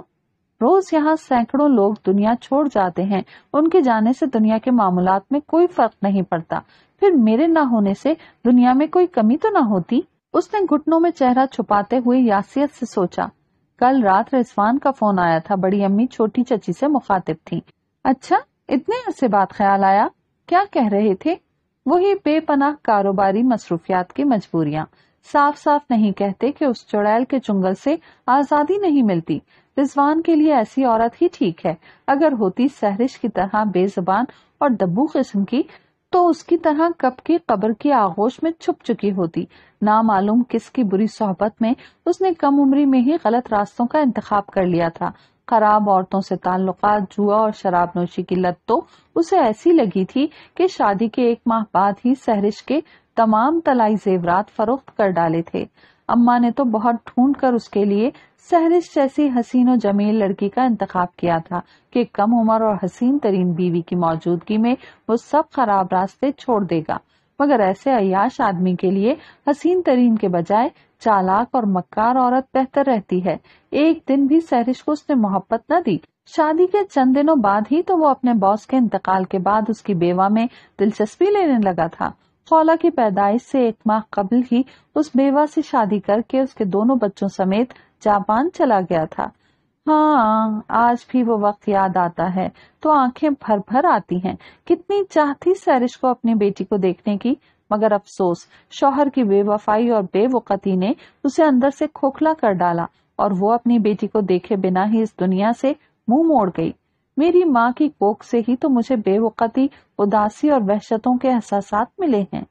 रोज यहाँ सैकड़ों लोग दुनिया छोड़ जाते हैं उनके जाने से दुनिया के मामूलात में कोई फर्क नहीं पड़ता फिर मेरे ना होने से दुनिया में कोई कमी तो ना होती उसने घुटनों में चेहरा छुपाते हुए यासियत से सोचा कल रात रिजवान का फोन आया था बड़ी अम्मी छोटी चची से मुखातिब थी अच्छा इतने अरसे बात ख्याल आया क्या कह रहे थे वही बेपनाह कारोबारी मसरूफियात की मजबूरियाँ साफ साफ नहीं कहते कि उस चुड़ैल के चुंगल से आजादी नहीं मिलती रिजवान के लिए ऐसी औरत ही ठीक है अगर होती सहरिश की तरह बेजबान और दब्बू किस्म की तो उसकी तरह कब की कब्र की आगोश में छुप चुकी होती ना मालूम किसकी बुरी सोहबत में उसने कम उम्र में ही गलत रास्तों का इंतखाब कर लिया था खराब औरतों से ताल्लुकात जुआ और शराब नोशी की लत तो उसे ऐसी लगी थी कि शादी के एक माह बाद ही सहरिश के तमाम तलाई जेवरात फरोख्त कर डाले थे अम्मा ने तो बहुत ढूंढ कर उसके लिए सहरिश जैसी हसीन और जमील लड़की का इंतखाब किया था कि कम उम्र और हसीन तरीन बीवी की मौजूदगी में वो सब खराब रास्ते छोड़ देगा मगर ऐसे अयाश आदमी के लिए हसीन तरीन के बजाय चालाक और मक्कार औरत बेहतर रहती है एक दिन भी सहरिश को उसने मोहब्बत न दी शादी के चंद दिनों बाद ही तो वो अपने बॉस के इंतकाल के बाद उसकी बेवा में दिलचस्पी लेने लगा था खौला की पैदाइश से एक माह कबल ही उस बेवा से शादी करके उसके दोनों बच्चों समेत जापान चला गया था हाँ आज भी वो वक्त याद आता है तो आंखें भर भर आती हैं कितनी चाहती सैरिश को अपनी बेटी को देखने की मगर अफसोस शोहर की बेवफाई और बेवकती ने उसे अंदर से खोखला कर डाला और वो अपनी बेटी को देखे बिना ही इस दुनिया से मुंह मोड़ गई मेरी माँ की कोख से ही तो मुझे बेवकती उदासी और वहशतों के एहसास मिले हैं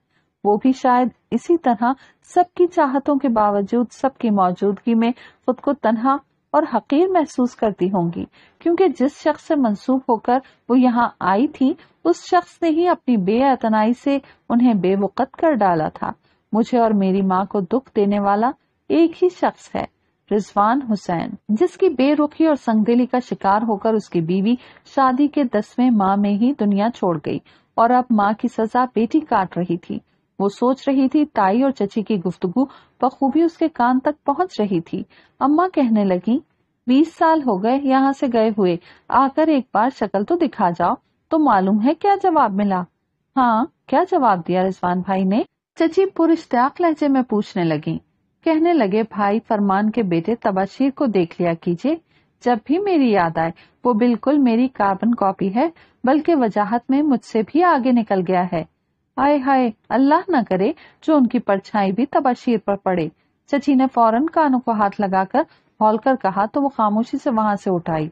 वो भी शायद इसी तरह सबकी चाहतों के बावजूद सबकी मौजूदगी में खुद को तनहा और हकीर महसूस करती होंगी क्योंकि जिस शख्स से मंसूब होकर वो यहाँ आई थी उस शख्स ने ही अपनी बेअतनाई से उन्हें बेवकत कर डाला था मुझे और मेरी माँ को दुख देने वाला एक ही शख्स है रिजवान हुसैन जिसकी बेरुखी और संगदिली का शिकार होकर उसकी बीवी शादी के दसवें माह में ही दुनिया छोड़ गई और अब माँ की सजा बेटी काट रही थी वो सोच रही थी ताई और चची की गुफ्तगु बखूबी उसके कान तक पहुंच रही थी अम्मा कहने लगी बीस साल हो गए यहाँ से गए हुए आकर एक बार शक्ल तो दिखा जाओ तो मालूम है क्या जवाब मिला हाँ क्या जवाब दिया रिजवान भाई ने चची पुरश्ताक लहजे में पूछने लगी कहने लगे भाई फरमान के बेटे तबाशीर को देख लिया कीजिए जब भी मेरी याद आए वो बिल्कुल मेरी कार्बन कॉपी है बल्कि वजाहत में मुझसे भी आगे निकल गया है हाय हाय अल्लाह न करे जो उनकी परछाई भी तबाशीर पर पड़े चची ने फौरन कानों को हाथ लगाकर हॉलकर कहा तो वो खामोशी से वहां से उठाई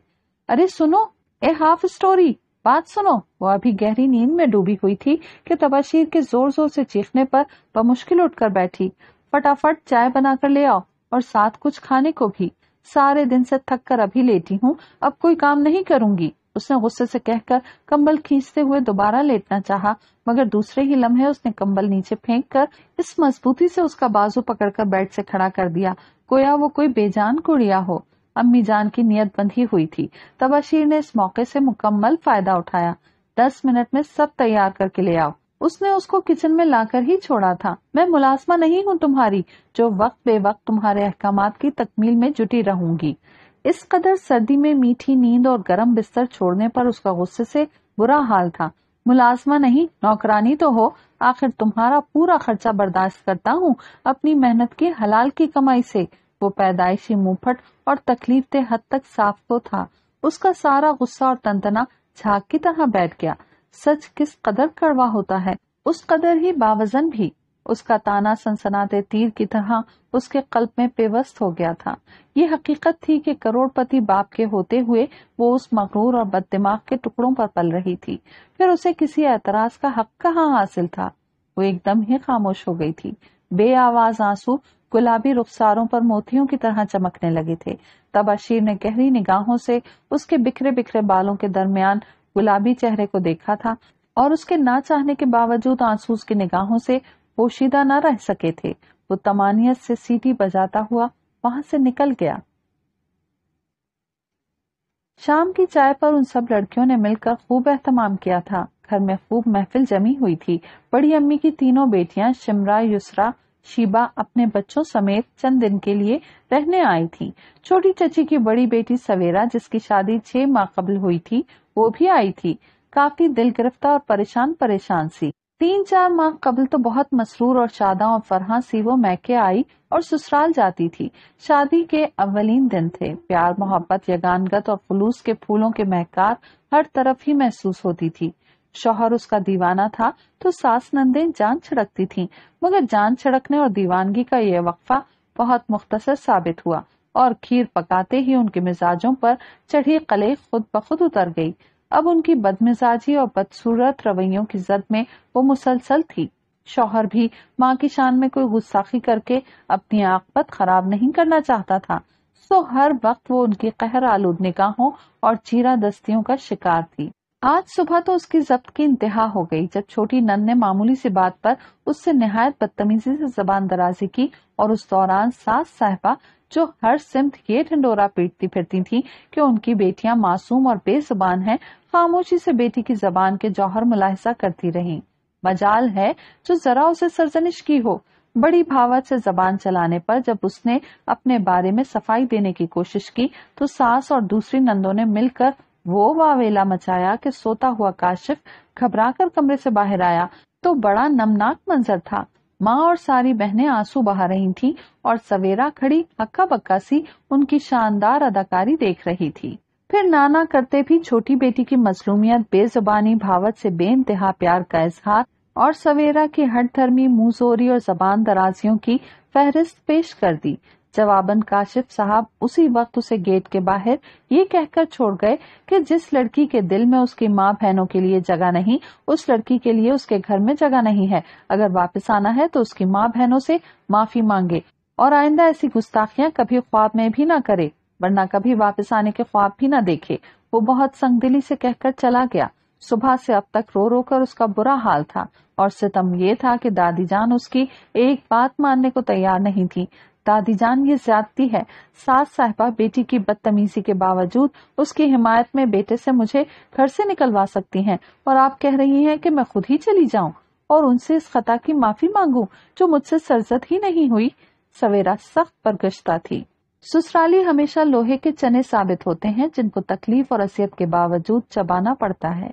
अरे सुनो ए हाफ स्टोरी बात सुनो वो अभी गहरी नींद में डूबी हुई थी कि तबाशीर के जोर जोर से चीखने पर मुश्किल उठकर बैठी फटाफट चाय बनाकर ले आओ और साथ कुछ खाने को भी सारे दिन से थक कर अभी लेटी हूँ अब कोई काम नहीं करूंगी उसने गुस्से से कहकर कंबल खींचते हुए दोबारा लेटना चाहा, मगर दूसरे ही लम्हे उसने कंबल नीचे फेंक कर इस मजबूती से उसका बाजू पकड़कर बेड से खड़ा कर दिया गोया वो कोई बेजान कुड़िया हो अम्मी जान की नियत बंधी हुई थी तबाशीर ने इस मौके से मुकम्मल फायदा उठाया दस मिनट में सब तैयार करके ले आओ उसने उसको किचन में लाकर ही छोड़ा था मैं मुलाजमा नहीं हूँ तुम्हारी जो वक्त बे वक्त तुम्हारे अहकाम की तकमील में जुटी रहूंगी इस कदर सर्दी में मीठी नींद और गर्म बिस्तर छोड़ने पर उसका गुस्से से बुरा हाल था मुलाजमा नहीं नौकरानी तो हो आखिर तुम्हारा पूरा खर्चा बर्दाश्त करता हूँ अपनी मेहनत के हलाल की कमाई से वो पैदाइशी मुंहफट और तकलीफ के हद तक साफ तो था उसका सारा गुस्सा और तंतना झाक की तरह बैठ गया सच किस कदर कड़वा होता है उस कदर ही बावजन भी उसका ताना सनसनाते तीर की तरह उसके कल्प में पेवस्त हो गया था ये हकीकत थी कि करोड़पति बाप के होते हुए वो उस मकरूर और बददिमाग के टुकड़ों पर पल रही थी फिर उसे किसी एतराज का हक कहाँ हासिल था वो एकदम ही खामोश हो गई थी बे आवाज आंसू गुलाबी रुखसारों पर मोतियों की तरह चमकने लगे थे तब अशीर ने गहरी निगाहों से उसके बिखरे बिखरे बालों के दरमियान गुलाबी चेहरे को देखा था और उसके ना चाहने के बावजूद आंसू की निगाहों से पोशीदा न रह सके थे वो तमानियत से सीटी बजाता हुआ वहां से निकल गया शाम की चाय पर उन सब लड़कियों ने मिलकर खूब एहतमाम किया था घर में खूब महफिल जमी हुई थी बड़ी अम्मी की तीनों बेटियां शिमरा युसरा शिबा अपने बच्चों समेत चंद दिन के लिए रहने आई थी छोटी चची की बड़ी बेटी सवेरा जिसकी शादी छह माह कबल हुई थी वो भी आई थी काफी दिल गिरफ्तार और परेशान परेशान सी तीन चार माह कबल तो बहुत मसरूर और शादा और फरहा सी वो मैके आई और ससुराल जाती थी शादी के अवलिन दिन थे प्यार मोहब्बत यगानगत और खुलूस के फूलों के महकार हर तरफ ही महसूस होती थी शोहर उसका दीवाना था तो सास नंदे जान छिड़कती थी मगर जान छिड़कने और दीवानगी का यह वक्फा बहुत मुख्तसर साबित हुआ और खीर पकाते ही उनके मिजाजों पर चढ़ी कले खुद ब खुद उतर गई अब उनकी बदमिजाजी और बदसूरत रवैयों की जद में वो मुसलसल थी शोहर भी माँ की शान में कोई गुस्साखी करके अपनी आकबत खराब नहीं करना चाहता था सो हर वक्त वो उनकी कहर आलूद निगाहों और चीरा दस्तियों का शिकार थी आज सुबह तो उसकी जब्त की इंतहा हो गई जब छोटी नन ने मामूली सी बात पर उससे नहायत बदतमीजी से जबान दराजी की और उस दौरान सास साहबा जो हर सिमत ये ढंडोरा पीटती फिरती थी कि उनकी बेटियां मासूम और बेजुबान हैं खामोशी से बेटी की जबान के जौहर मुलाहसा करती रहीं मजाल है जो जरा उसे सरजनिश की हो बड़ी भावत से जबान चलाने पर जब उसने अपने बारे में सफाई देने की कोशिश की तो सास और दूसरी नंदों ने मिलकर वो वावेला मचाया कि सोता हुआ काशिफ घबराकर कमरे से बाहर आया तो बड़ा नमनाक मंजर था माँ और सारी बहनें आंसू बहा रही थीं और सवेरा खड़ी हक्का बक्का सी उनकी शानदार अदाकारी देख रही थी फिर नाना करते भी छोटी बेटी की मजलूमियत बेजुबानी भावत से बेइंतहा प्यार का इजहार और सवेरा की हटधर्मी मुंहजोरी और जबान दराजियों की फहरिस्त पेश कर दी जवाबन काशिफ साहब उसी वक्त उसे गेट के बाहर ये कहकर छोड़ गए कि जिस लड़की के दिल में उसकी माँ बहनों के लिए जगह नहीं उस लड़की के लिए उसके घर में जगह नहीं है अगर वापस आना है तो उसकी माँ बहनों से माफी मांगे और आइंदा ऐसी गुस्ताखियाँ कभी ख्वाब में भी ना करे वरना कभी वापस आने के ख्वाब भी ना देखे वो बहुत संगदिली से कहकर चला गया सुबह से अब तक रो रो कर उसका बुरा हाल था और सितम ये था कि दादी जान उसकी एक बात मानने को तैयार नहीं थी दादी जान ये ज्यादती है सास साहबा बेटी की बदतमीजी के बावजूद उसकी हिमायत में बेटे से मुझे घर से निकलवा सकती हैं और आप कह रही हैं कि मैं खुद ही चली जाऊं और उनसे इस खता की माफी मांगू जो मुझसे सरजत ही नहीं हुई सवेरा सख्त बरगश्ता थी ससुराली हमेशा लोहे के चने साबित होते हैं जिनको तकलीफ और असियत के बावजूद चबाना पड़ता है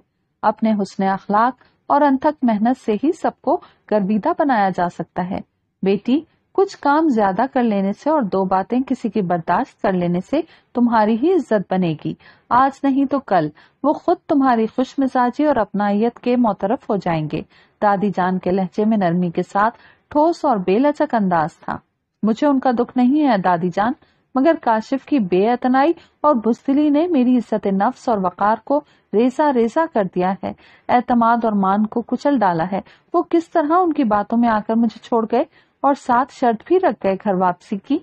अपने हुसन अखलाक और अनथक मेहनत से ही सबको गर्विदा बनाया जा सकता है बेटी कुछ काम ज्यादा कर लेने से और दो बातें किसी की बर्दाश्त कर लेने से तुम्हारी ही इज्जत बनेगी आज नहीं तो कल वो खुद तुम्हारी खुश मिजाजी और अपनाइत के मोतरफ हो जाएंगे दादी जान के लहजे में नरमी के साथ ठोस और बेलचक अंदाज था मुझे उनका दुख नहीं है दादी जान मगर काशिफ की बेअतनाई और बुजदिली ने मेरी इज्जत नफ्स और वकार को रेजा रेजा कर दिया है एतमाद और मान को कुचल डाला है वो किस तरह उनकी बातों में आकर मुझे छोड़ गए और साथ शर्त भी रख गए घर वापसी की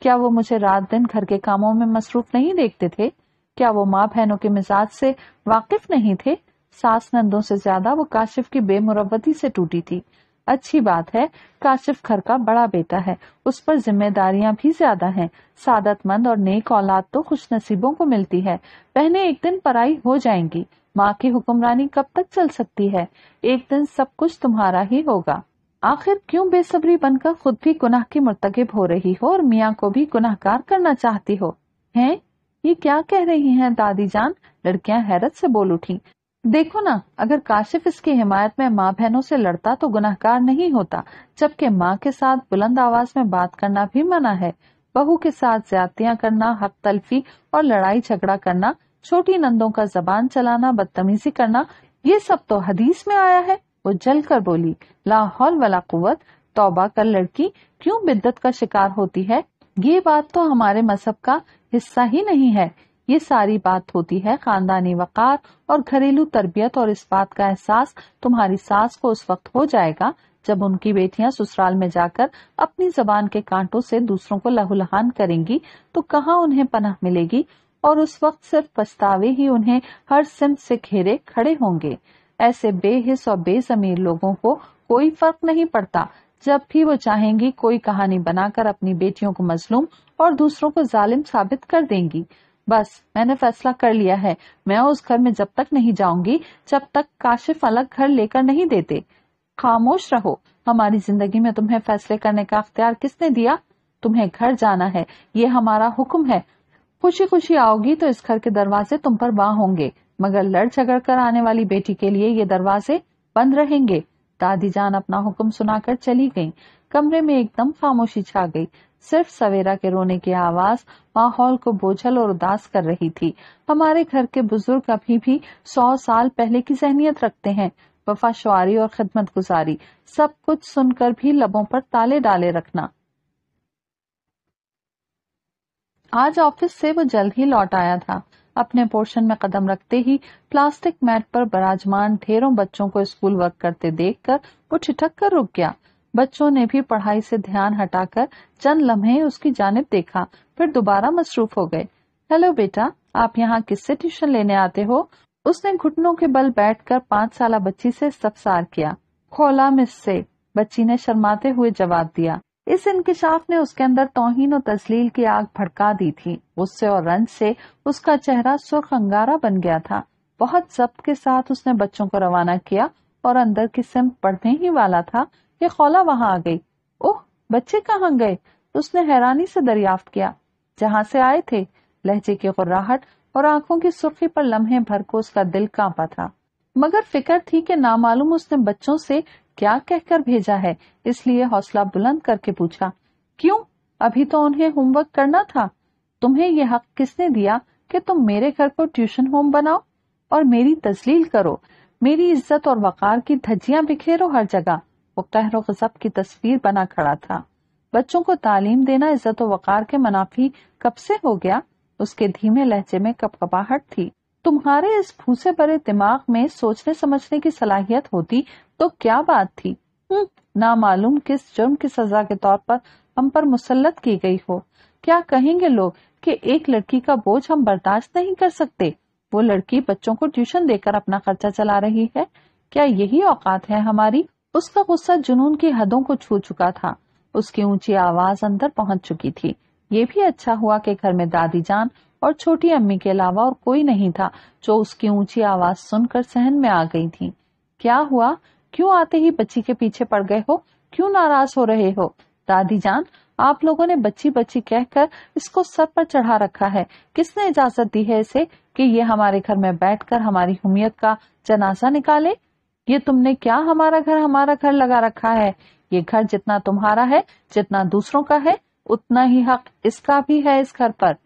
क्या वो मुझे रात दिन घर के कामों में मसरूफ नहीं देखते थे क्या वो माँ बहनों के मिजाज से वाकिफ नहीं थे सास नंदों से ज्यादा वो काशिफ की बेमुरवती से टूटी थी अच्छी बात है काशिफ घर का बड़ा बेटा है उस पर जिम्मेदारियां भी ज्यादा हैं सादतमंद और नेक औलाद तो खुश नसीबों को मिलती है पहले एक दिन पराई हो जाएंगी माँ की हुक्मरानी कब तक चल सकती है एक दिन सब कुछ तुम्हारा ही होगा आखिर क्यों बेसब्री बनकर खुद भी गुनाह की मुर्तकब हो रही हो और मियाँ को भी गुनाहकार करना चाहती हो हैं ये क्या कह रही हैं दादी जान लड़कियां हैरत से बोल उठी देखो ना अगर काशिफ इसकी हिमायत में माँ बहनों से लड़ता तो गुनाहकार नहीं होता जबकि माँ के साथ बुलंद आवाज में बात करना भी मना है बहू के साथ ज्यादतियाँ करना हक तलफी और लड़ाई झगड़ा करना छोटी नंदों का जबान चलाना बदतमीजी करना ये सब तो हदीस में आया है वो कर बोली लाहौल वाला कुत तोबा कर लड़की क्यों बिद्दत का शिकार होती है ये बात तो हमारे मजहब का हिस्सा ही नहीं है ये सारी बात होती है खानदानी वक़ार और घरेलू तरबियत और इस बात का एहसास तुम्हारी सास को उस वक्त हो जाएगा जब उनकी बेटियां ससुराल में जाकर अपनी जबान के कांटों से दूसरों को लहुलहान करेंगी तो कहाँ उन्हें पनाह मिलेगी और उस वक्त सिर्फ पछतावे ही उन्हें हर सिम से घेरे खड़े होंगे ऐसे बेहिस और बेसमीर लोगों को कोई फर्क नहीं पड़ता जब भी वो चाहेंगी कोई कहानी बनाकर अपनी बेटियों को मजलूम और दूसरों को जालिम साबित कर देंगी बस मैंने फैसला कर लिया है मैं उस घर में जब तक नहीं जाऊंगी जब तक काशिफ अलग घर लेकर नहीं देते खामोश रहो हमारी जिंदगी में तुम्हें फैसले करने का अख्तियार किसने दिया तुम्हें घर जाना है ये हमारा हुक्म है खुशी खुशी आओगी तो इस घर के दरवाजे तुम पर बाह होंगे मगर लड़ झगड़ कर आने वाली बेटी के लिए ये दरवाजे बंद रहेंगे दादी जान अपना हुक्म सुनाकर चली गईं। कमरे में एकदम खामोशी छा गई सिर्फ सवेरा के रोने की आवाज माहौल को बोझल और उदास कर रही थी हमारे घर के बुजुर्ग अभी भी सौ साल पहले की जहनीत रखते हैं वफाशुआरी और खिदमत गुजारी सब कुछ सुनकर भी लबों पर ताले डाले रखना आज ऑफिस से वो जल्द ही लौट आया था अपने पोर्शन में कदम रखते ही प्लास्टिक मैट पर बराजमान ढेरों बच्चों को स्कूल वर्क करते देखकर वो ठिठक कर रुक गया बच्चों ने भी पढ़ाई से ध्यान हटाकर चंद लम्हे उसकी जानब देखा फिर दोबारा मसरूफ हो गए हेलो बेटा आप यहाँ किससे ट्यूशन लेने आते हो उसने घुटनों के बल बैठकर पांच साल बच्ची से सफसार किया खोला मिस से बच्ची ने शर्माते हुए जवाब दिया इस इंकशाफ ने उसके अंदर तोहिन और तस्लील की आग भड़का दी थी गुस्से और रंज से उसका चेहरा सुर्ख अंगारा बन गया था बहुत जब्त के साथ उसने बच्चों को रवाना किया और अंदर की सिम पढ़ने ही वाला था कि खौला वहां आ गई ओह बच्चे कहाँ गए उसने हैरानी से दरियाफ्त किया जहां से आए थे लहजे की गुर्राहट और आंखों की सुर्खी पर लम्हे भर को उसका दिल कांपा था मगर फिक्र थी कि नामालूम उसने बच्चों से क्या कहकर भेजा है इसलिए हौसला बुलंद करके पूछा क्यों अभी तो उन्हें होमवर्क करना था तुम्हें यह हक किसने दिया कि तुम मेरे घर को ट्यूशन होम बनाओ और मेरी तस्लील करो मेरी इज्जत और वकार की धज्जियां बिखेरो हर जगह वो कहर गजब की तस्वीर बना खड़ा था बच्चों को तालीम देना इज्जत और वकार के मनाफी कब से हो गया उसके धीमे लहजे में कपकपाहट थी तुम्हारे इस भूसे भरे दिमाग में सोचने समझने की सलाहियत होती तो क्या बात थी हम्म, ना मालूम किस जुर्म की सजा के तौर पर हम पर मुसलत की गई हो क्या कहेंगे लोग कि एक लड़की का बोझ हम बर्दाश्त नहीं कर सकते वो लड़की बच्चों को ट्यूशन देकर अपना खर्चा चला रही है क्या यही औकात है हमारी उसका गुस्सा जुनून की हदों को छू चुका था उसकी ऊंची आवाज अंदर पहुंच चुकी थी ये भी अच्छा हुआ कि घर में दादी जान और छोटी अम्मी के अलावा और कोई नहीं था जो उसकी ऊंची आवाज सुनकर सहन में आ गई थी क्या हुआ क्यों आते ही बच्ची के पीछे पड़ गए हो क्यों नाराज हो रहे हो दादी जान आप लोगों ने बच्ची बच्ची कहकर इसको सर पर चढ़ा रखा है किसने इजाजत दी है इसे कि ये हमारे घर में बैठकर हमारी हमियत का जनाजा निकाले ये तुमने क्या हमारा घर हमारा घर लगा रखा है ये घर जितना तुम्हारा है जितना दूसरों का है उतना ही हक इसका भी है इस घर पर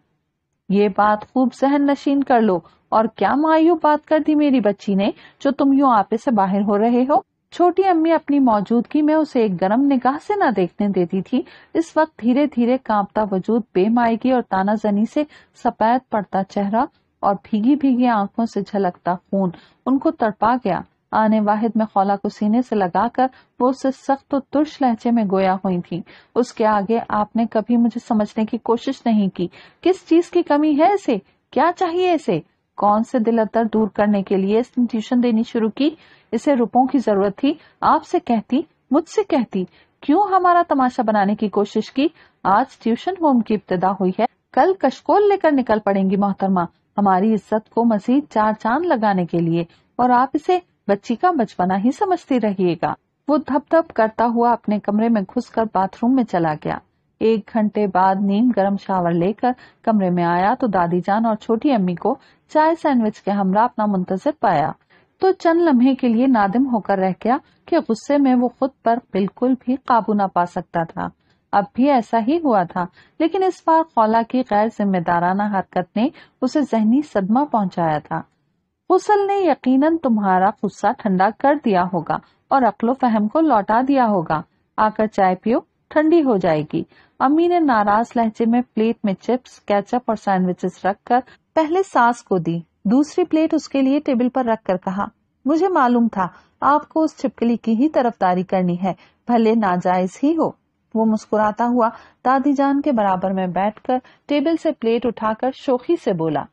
ये बात खूब जहन नशीन कर लो और क्या मायूब बात कर दी मेरी बच्ची ने जो तुम यूँ आपे से बाहर हो रहे हो छोटी अम्मी अपनी मौजूदगी में उसे एक गर्म निगाह से न देखने देती थी इस वक्त धीरे धीरे कांपता वजूद बेमायगी और तानाजनी से सफेद पड़ता चेहरा और भीगी भीगी आंखों से झलकता खून उनको तड़पा गया आने वाहिद में खौला को सीने से लगाकर वो उससे सख्त और तुर्श लहजे में गोया हुई थी उसके आगे आपने कभी मुझे समझने की कोशिश नहीं की किस चीज की कमी है इसे क्या चाहिए इसे कौन से दिल अतर दूर करने के लिए इसने ट्यूशन देनी शुरू की इसे रुपयों की जरूरत थी आपसे कहती मुझसे कहती क्यों हमारा तमाशा बनाने की कोशिश की आज ट्यूशन होम की इब्तदा हुई है कल कशकोल लेकर निकल पड़ेंगी मोहतरमा हमारी इज्जत को मजीद चार चांद लगाने के लिए और आप इसे बच्ची का बचपना ही समझती रहिएगा वो धप धप करता हुआ अपने कमरे में घुसकर बाथरूम में चला गया एक घंटे बाद नीम गर्म शावर लेकर कमरे में आया तो दादी जान और छोटी अम्मी को चाय सैंडविच के हमरा अपना मुंतजर पाया तो चंद लम्हे के लिए नादिम होकर रह गया कि गुस्से में वो खुद पर बिल्कुल भी काबू ना पा सकता था अब भी ऐसा ही हुआ था लेकिन इस बार खौला की गैर जिम्मेदाराना हरकत ने उसे जहनी सदमा पहुंचाया था मुसल ने यकीनन तुम्हारा गुस्सा ठंडा कर दिया होगा और अकलो फहम को लौटा दिया होगा आकर चाय पियो ठंडी हो जाएगी अम्मी ने नाराज लहजे में प्लेट में चिप्स कैचअप और सैंडविचेस रखकर पहले सास को दी दूसरी प्लेट उसके लिए टेबल पर रखकर कहा मुझे मालूम था आपको उस छिपकली की ही तरफदारी करनी है भले नाजायज ही हो वो मुस्कुराता हुआ दादी जान के बराबर में बैठकर टेबल से प्लेट उठाकर शोखी से बोला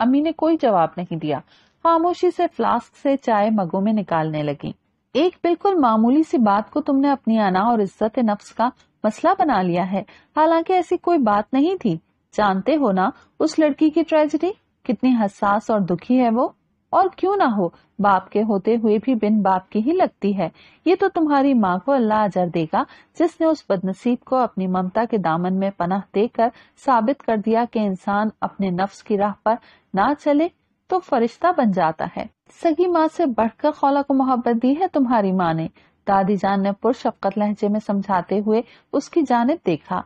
अम्मी ने कोई जवाब नहीं दिया खामोशी से फ्लास्क से चाय मगों में निकालने लगी एक बिल्कुल मामूली सी बात को तुमने अपनी अना और इज्जत नफ्स का मसला बना लिया है हालांकि ऐसी कोई बात नहीं थी जानते हो ना उस लड़की की ट्रेजिडी कितनी हसास और दुखी है वो और क्यों ना हो बाप के होते हुए भी बिन बाप की ही लगती है ये तो तुम्हारी माँ को अल्लाह अजर देगा जिसने उस बदनसीब को अपनी ममता के दामन में पनाह देकर साबित कर दिया कि इंसान अपने नफ्स की राह पर ना चले तो फरिश्ता बन जाता है सगी माँ से बढ़कर खौला को मोहब्बत दी है तुम्हारी माँ ने दादी जान ने पुरशक्कत लहजे में समझाते हुए उसकी जाने देखा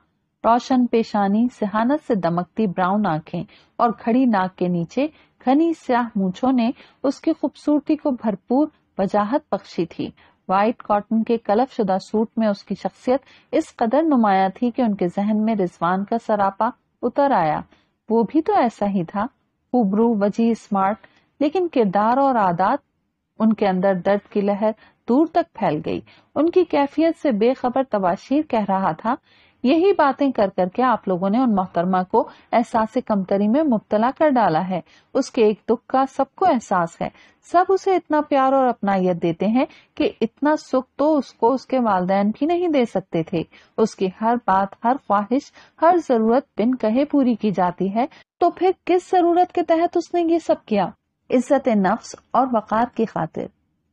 रोशन पेशानी सिहानत से दमकती ब्राउन आंखें और खड़ी नाक के नीचे घनी स्याह मूछो ने उसकी खूबसूरती को भरपूर वजाहत बख्शी थी व्हाइट कॉटन के कलफ शुदा सूट में उसकी शख्सियत इस कदर नुमाया थी कि उनके जहन में रिजवान का सरापा उतर आया वो भी तो ऐसा ही था उब्रू वजी स्मार्ट लेकिन किरदार और आदात उनके अंदर दर्द की लहर दूर तक फैल गई उनकी कैफियत से बेखबर तबाशीर कह रहा था यही बातें कर कर के आप लोगों ने उन मोहतरमा को एहसास कमतरी में मुबतला कर डाला है उसके एक दुख का सबको एहसास है सब उसे इतना प्यार और अपनायत देते हैं कि इतना सुख तो उसको उसके वालदेन भी नहीं दे सकते थे उसकी हर बात हर ख्वाहिश हर जरूरत बिन कहे पूरी की जाती है तो फिर किस जरूरत के तहत उसने ये सब किया इज्जत नफ्स और वक़ार की खातिर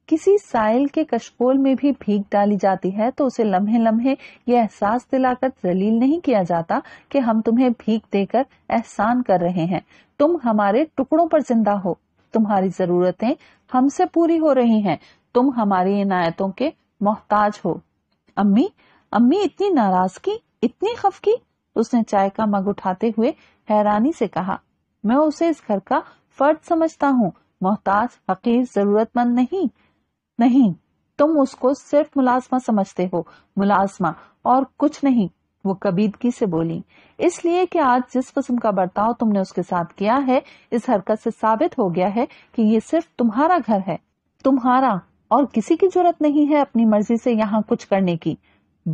किसी साइल के कशकोल में भी भीग डाली जाती है तो उसे लम्हे लम्हे ये एहसास दिलाकर जलील नहीं किया जाता कि हम तुम्हें भीख देकर एहसान कर रहे हैं तुम हमारे टुकड़ों पर जिंदा हो तुम्हारी जरूरतें हमसे पूरी हो रही हैं तुम हमारी इनायतों के मोहताज हो अम्मी अम्मी इतनी नाराजगी इतनी खफकी उसने चाय का मग उठाते हुए हैरानी से कहा मैं उसे इस घर का फर्द समझता हूँ मोहताज हकीर जरूरतमंद नहीं नहीं तुम उसको सिर्फ मुलाजमा समझते हो मुलाजमा और कुछ नहीं वो कबीदगी से बोली इसलिए कि आज जिस किस्म का बर्ताव तुमने उसके साथ किया है इस हरकत से साबित हो गया है कि ये सिर्फ तुम्हारा घर है तुम्हारा और किसी की जरूरत नहीं है अपनी मर्जी से यहाँ कुछ करने की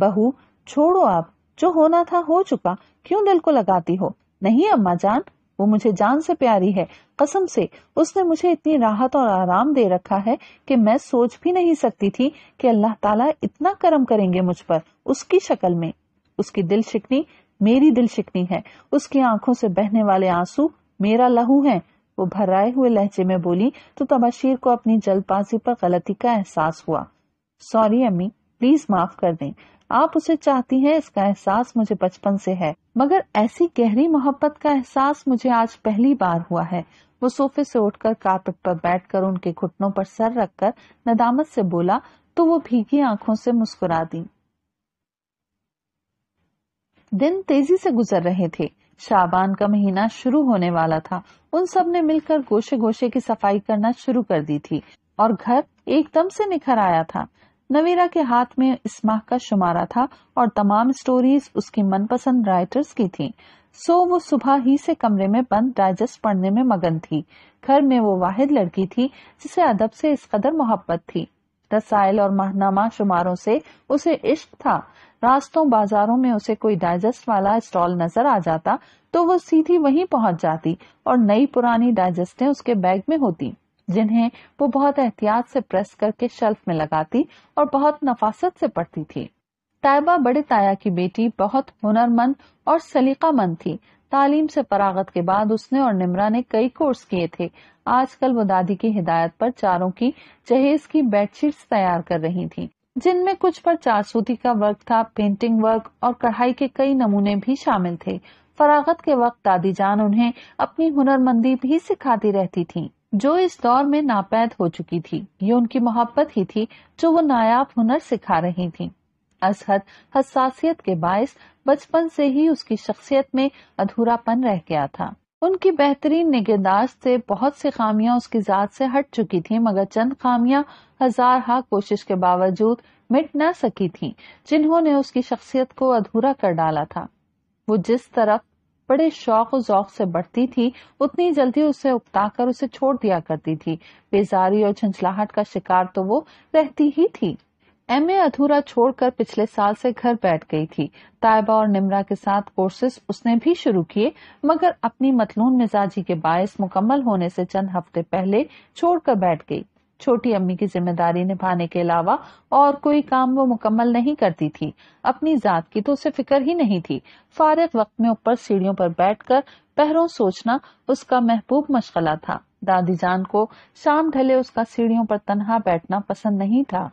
बहू छोड़ो आप जो होना था हो चुका क्यों दिल को लगाती हो नहीं अम्मा जान वो मुझे जान से प्यारी है कसम से उसने मुझे इतनी राहत और आराम दे रखा है कि मैं सोच भी नहीं सकती थी कि अल्लाह ताला इतना कर्म करेंगे मुझ पर उसकी शक्ल में उसकी दिल शिकनी मेरी दिल शिकनी है उसकी आंखों से बहने वाले आंसू मेरा लहू है वो भराए हुए लहजे में बोली तो तबाशीर को अपनी जल्दबाजी पर गलती का एहसास हुआ सॉरी अम्मी प्लीज माफ कर दें आप उसे चाहती हैं इसका एहसास मुझे बचपन से है मगर ऐसी गहरी मोहब्बत का एहसास मुझे आज पहली बार हुआ है वो सोफे से उठकर कारपेट पर बैठकर उनके घुटनों पर सर रखकर नदामत से बोला तो वो भीगी आंखों से मुस्कुरा दी दिन तेजी से गुजर रहे थे शाबान का महीना शुरू होने वाला था उन सब ने मिलकर गोशे गोशे की सफाई करना शुरू कर दी थी और घर एकदम से निखर आया था नवेरा के हाथ में इस माह का शुमारा था और तमाम स्टोरीज उसकी मनपसंद राइटर्स की थी सो वो सुबह ही से कमरे में बंद डाइजेस्ट पढ़ने में मगन थी घर में वो वाहिद लड़की थी जिसे अदब से इस कदर मोहब्बत थी रसायल और महनामा शुमारों से उसे इश्क था रास्तों बाजारों में उसे कोई डाइजेस्ट वाला स्टॉल नजर आ जाता तो वो सीधी वहीं पहुंच जाती और नई पुरानी डाइजेस्टें उसके बैग में होती जिन्हें वो बहुत एहतियात से प्रेस करके शेल्फ में लगाती और बहुत नफासत से पढ़ती थी तायबा बड़े ताया की बेटी बहुत हुनरमंद और सलीकामंद थी तालीम से परागत के बाद उसने और निमरा ने कई कोर्स किए थे आजकल वो दादी की हिदायत पर चारों की जहेज की बेडशीट्स तैयार कर रही थी जिनमें कुछ पर चार सूती का वर्क था पेंटिंग वर्क और कढ़ाई के कई नमूने भी शामिल थे फरागत के वक्त दादी जान उन्हें अपनी हुनरमंदी भी सिखाती रहती थी जो इस दौर में नापैद हो चुकी थी ये उनकी मोहब्बत ही थी जो वो नायाब हुनर सिखा रही थी असहद हसासियत के बायस बचपन से ही उसकी शख्सियत में अधूरापन रह गया था उनकी बेहतरीन निगहदाश्त से बहुत सी खामियां उसकी जात से हट चुकी थी मगर चंद खामियां हजार हा कोशिश के बावजूद मिट न सकी थी जिन्होंने उसकी शख्सियत को अधूरा कर डाला था वो जिस तरफ बड़े शौक और जौक से बढ़ती थी उतनी जल्दी उसे कर उसे छोड़ दिया करती थी बेजारी और झंझलाहट का शिकार तो वो रहती ही थी एमए अधूरा छोड़कर पिछले साल से घर बैठ गई थी तायबा और निमरा के साथ कोर्सेज उसने भी शुरू किए मगर अपनी मतलून मिजाजी के बायस मुकम्मल होने से चंद हफ्ते पहले छोड़कर बैठ गई छोटी अम्मी की जिम्मेदारी निभाने के अलावा और कोई काम वो मुकम्मल नहीं करती थी अपनी जात की तो उसे फिक्र ही नहीं थी फारिग वक्त में ऊपर सीढ़ियों पर बैठकर पहरों सोचना उसका महबूब मशगला था दादी जान को शाम ढले उसका सीढ़ियों पर तनहा बैठना पसंद नहीं था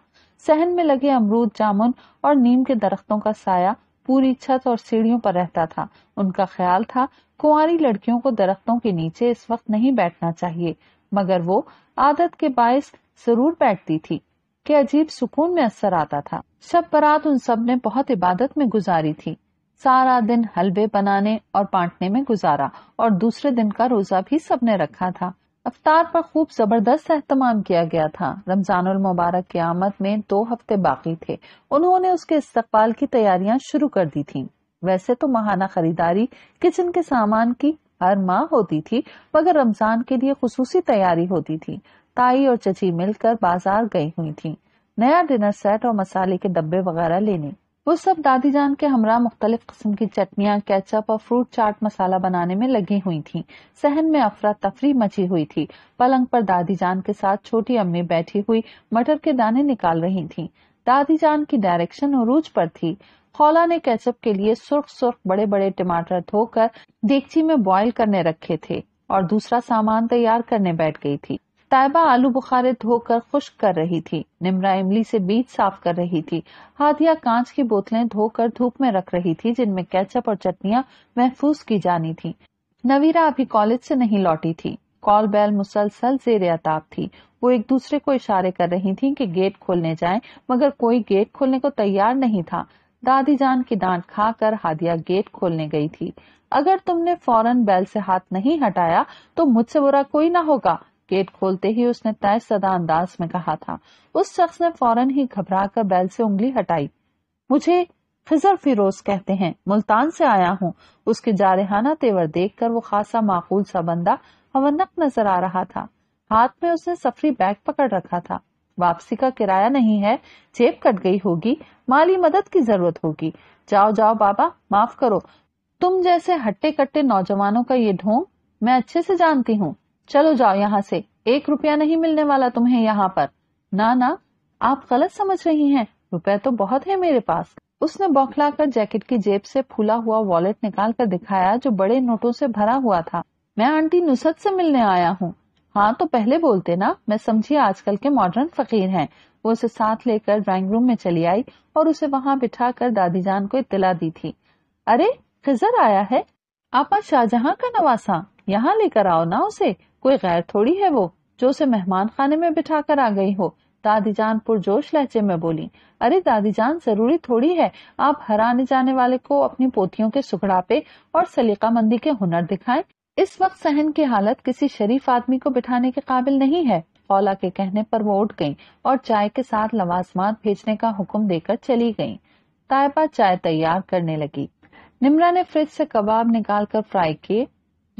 सहन में लगे अमरूद जामुन और नीम के दरख्तों का साया पूरी छत और सीढ़ियों पर रहता था उनका ख्याल था कुंवारी लड़कियों को दरख्तों के नीचे इस वक्त नहीं बैठना चाहिए मगर वो आदत के बायस जरूर बैठती थी कि अजीब सुकून में असर आता था शब बरात उन सब ने बहुत इबादत में गुजारी थी सारा दिन हलवे बनाने और बांटने में गुजारा और दूसरे दिन का रोजा भी सबने रखा था अवतार पर खूब जबरदस्त अहतमाम किया गया था रमजान मुबारक की आमद में दो हफ्ते बाकी थे उन्होंने उसके इस्तकबाल की तैयारियां शुरू कर दी थी वैसे तो महाना खरीदारी किचन के सामान की हर माह होती थी मगर रमजान के लिए खसूसी तैयारी होती थी ताई और चची मिलकर बाजार गई हुई थी नया डिनर सेट और मसाले के डब्बे वगैरह लेने वो सब दादी जान के हमरा मुख्तलिफ किस्म की चटनियाँ केचप और फ्रूट चाट मसाला बनाने में लगी हुई थी सहन में अफरा तफरी मची हुई थी पलंग पर दादी जान के साथ छोटी अम्मी बैठी हुई मटर के दाने निकाल रही थी दादी जान की डायरेक्शन उरूज पर थी खौला ने कैचअप के लिए सुर्ख सुर्ख बड़े बड़े टमाटर धोकर देगची में बॉईल करने रखे थे और दूसरा सामान तैयार करने बैठ गई थी तायबा आलू बुखारे धोकर खुश्क कर रही थी निमरा इमली से बीज साफ कर रही थी हाथिया कांच की बोतलें धोकर धूप में रख रही थी जिनमें कैचअप और चटनियां महफूज की जानी थी नवीरा अभी कॉलेज से नहीं लौटी थी कॉल बैल मुसलसल जेर अताब थी वो एक दूसरे को इशारे कर रही थी कि गेट खोलने जाएं, मगर कोई गेट खोलने को तैयार नहीं था दादी जान की डांट खाकर हादिया गेट खोलने गई थी अगर तुमने फौरन बैल से हाथ नहीं हटाया तो मुझसे बुरा कोई ना होगा गेट खोलते ही उसने तय सदा अंदाज में कहा था उस शख्स ने फौरन ही घबरा कर बैल से उंगली हटाई मुझे फिजर फिरोज कहते हैं मुल्तान से आया हूँ उसके जारहाना तेवर देखकर वो खासा माकूल सा बंदा हवनक नजर आ रहा था हाथ में उसने सफरी बैग पकड़ रखा था वापसी का किराया नहीं है जेब कट गई होगी माली मदद की जरूरत होगी जाओ जाओ बाबा माफ करो तुम जैसे हट्टे कट्टे नौजवानों का ये ढोंग मैं अच्छे से जानती हूँ चलो जाओ यहाँ से एक रुपया नहीं मिलने वाला तुम्हें यहाँ पर ना ना आप गलत समझ रही हैं रुपया तो बहुत है मेरे पास उसने बौखला कर जैकेट की जेब से फूला हुआ वॉलेट निकाल कर दिखाया जो बड़े नोटों से भरा हुआ था मैं आंटी नुसत से मिलने आया हूँ हाँ तो पहले बोलते ना मैं समझी आजकल के मॉडर्न फकीर हैं वो उसे साथ लेकर ड्राइंग रूम में चली आई और उसे वहां बिठाकर दादी जान को इतला दी थी अरे खिजर आया है आपा शाहजहां का नवासा यहाँ लेकर आओ ना उसे कोई गैर थोड़ी है वो जो उसे मेहमान खाने में बिठा कर आ गई हो दादी जान पुरजोश लहजे में बोली अरे दादी जान जरूरी थोड़ी है आप हर आने जाने वाले को अपनी पोतियों के सुखड़ापे और सलीका मंदी के हुनर दिखाएं इस वक्त सहन की हालत किसी शरीफ आदमी को बिठाने के काबिल नहीं है औला के कहने पर वो उठ गईं और चाय के साथ लवाजमात भेजने का हुक्म देकर चली गईं। तायबा चाय तैयार करने लगी निमरा ने फ्रिज से कबाब निकालकर फ्राई किए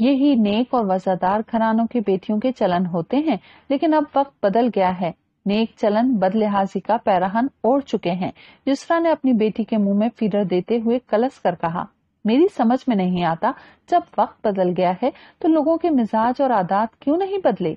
यही नेक और वजादार घरानों की बेटियों के चलन होते हैं लेकिन अब वक्त बदल गया है नेक चलन बदलिहाजी का पैराहन ओढ़ चुके हैं जिसरा ने अपनी बेटी के मुंह में फीडर देते हुए कलस कर कहा मेरी समझ में नहीं आता जब वक्त बदल गया है तो लोगों के मिजाज और आदात क्यों नहीं बदले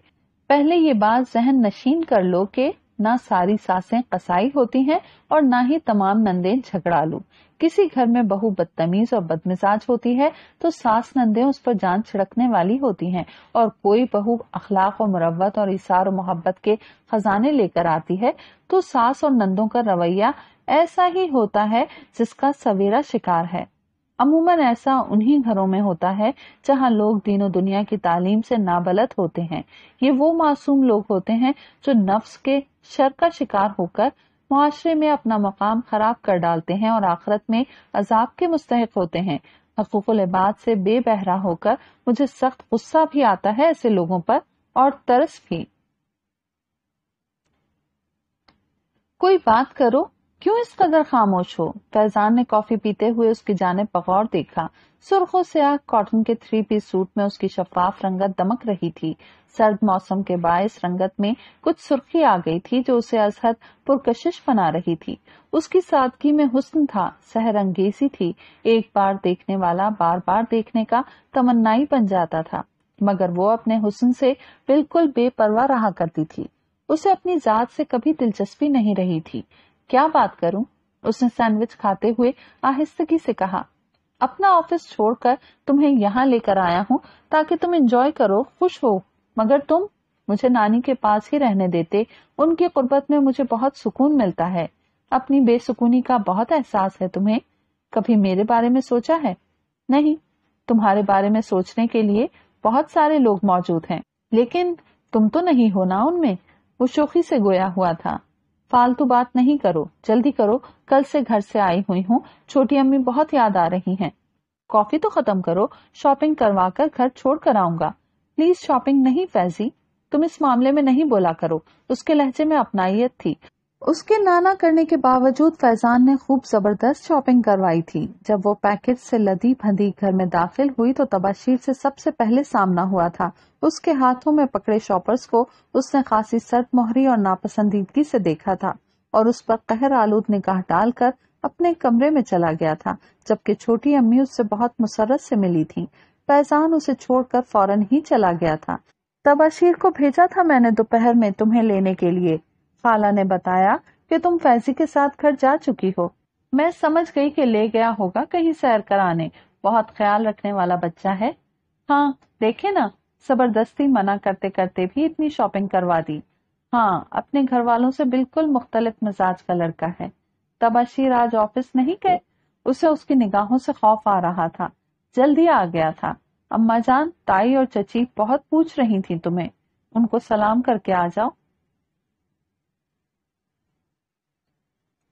पहले ये बात जहन नशीन कर लो के ना सारी सासें कसाई होती हैं और ना ही तमाम नंदे झगड़ालू किसी घर में बहु बदतमीज और बदमिजाज होती है तो सास नंदे उस पर जान छिड़कने वाली होती हैं और कोई बहु अखलाक और मुरवत और इशार और मोहब्बत के खजाने लेकर आती है तो सास और नंदों का रवैया ऐसा ही होता है जिसका सवेरा शिकार है अमूमन ऐसा उन्हीं घरों में होता है जहां लोग दीनों दुनिया की तालीम से नाबलत होते हैं ये वो मासूम लोग होते हैं जो नफ्स के शर का शिकार होकर माशरे में अपना मकाम खराब कर डालते हैं और आखरत में अजाब के मुस्तक होते हैं हकूक़ुलबाद से बेबहरा होकर मुझे सख्त गुस्सा भी आता है ऐसे लोगों पर और तरस भी कोई बात करो क्यों इस कदर खामोश हो फैजान ने कॉफी पीते हुए उसकी जाने बगौर देखा सुर्खों से आग कॉटन के थ्री पीस सूट में उसकी शफाफ रंगत दमक रही थी सर्द मौसम के बायस रंगत में कुछ सुर्खी आ गई थी जो उसे अजहद पुरकशिश बना रही थी उसकी सादगी में हुस्न था सहरंगेजी थी एक बार देखने वाला बार बार देखने का तमन्नाई बन जाता था मगर वो अपने हुसन से बिल्कुल बेपरवाह रहा करती थी उसे अपनी जात से कभी दिलचस्पी नहीं रही थी क्या बात करूं उसने सैंडविच खाते हुए आहिस्तगी से कहा अपना ऑफिस छोड़कर तुम्हें यहाँ लेकर आया हूँ ताकि तुम एंजॉय करो खुश हो मगर तुम मुझे नानी के पास ही रहने देते उनकी कुर्बत में मुझे बहुत सुकून मिलता है अपनी बेसुकूनी का बहुत एहसास है तुम्हें कभी मेरे बारे में सोचा है नहीं तुम्हारे बारे में सोचने के लिए बहुत सारे लोग मौजूद हैं लेकिन तुम तो नहीं हो ना उनमें वो शोखी से गोया हुआ था फालतू बात नहीं करो जल्दी करो कल से घर से आई हुई हूँ छोटी अम्मी बहुत याद आ रही हैं कॉफी तो खत्म करो शॉपिंग करवा कर घर छोड़ कर आऊंगा प्लीज शॉपिंग नहीं फैजी तुम इस मामले में नहीं बोला करो उसके लहजे में अपनाइत थी उसके नाना करने के बावजूद फैजान ने खूब जबरदस्त शॉपिंग करवाई थी जब वो पैकेट से लदी भंदी घर में दाखिल हुई तो तबाशीर से सबसे पहले सामना हुआ था उसके हाथों में पकड़े शॉपर्स को उसने खासी सर्द मोहरी और नापसंदीदगी से देखा था और उस पर कहर आलूद निकाह डालकर अपने कमरे में चला गया था जबकि छोटी अम्मी उससे बहुत मुसरत से मिली थी फैजान उसे छोड़कर फौरन ही चला गया था तबाशीर को भेजा था मैंने दोपहर में तुम्हें लेने के लिए खाला ने बताया कि तुम फैजी के साथ घर जा चुकी हो मैं समझ गई कि ले गया होगा कहीं सैर कराने बहुत ख्याल रखने वाला बच्चा है हाँ देखे ना जबरदस्ती मना करते करते भी इतनी शॉपिंग करवा दी हाँ अपने घर वालों से बिल्कुल मुख्तलिफ मिजाज का लड़का है तबाशीर आज ऑफिस नहीं गए उसे उसकी निगाहों से खौफ आ रहा था जल्दी आ गया था अम्मा जान ताई और चची बहुत पूछ रही थी तुम्हें उनको सलाम करके आ जाओ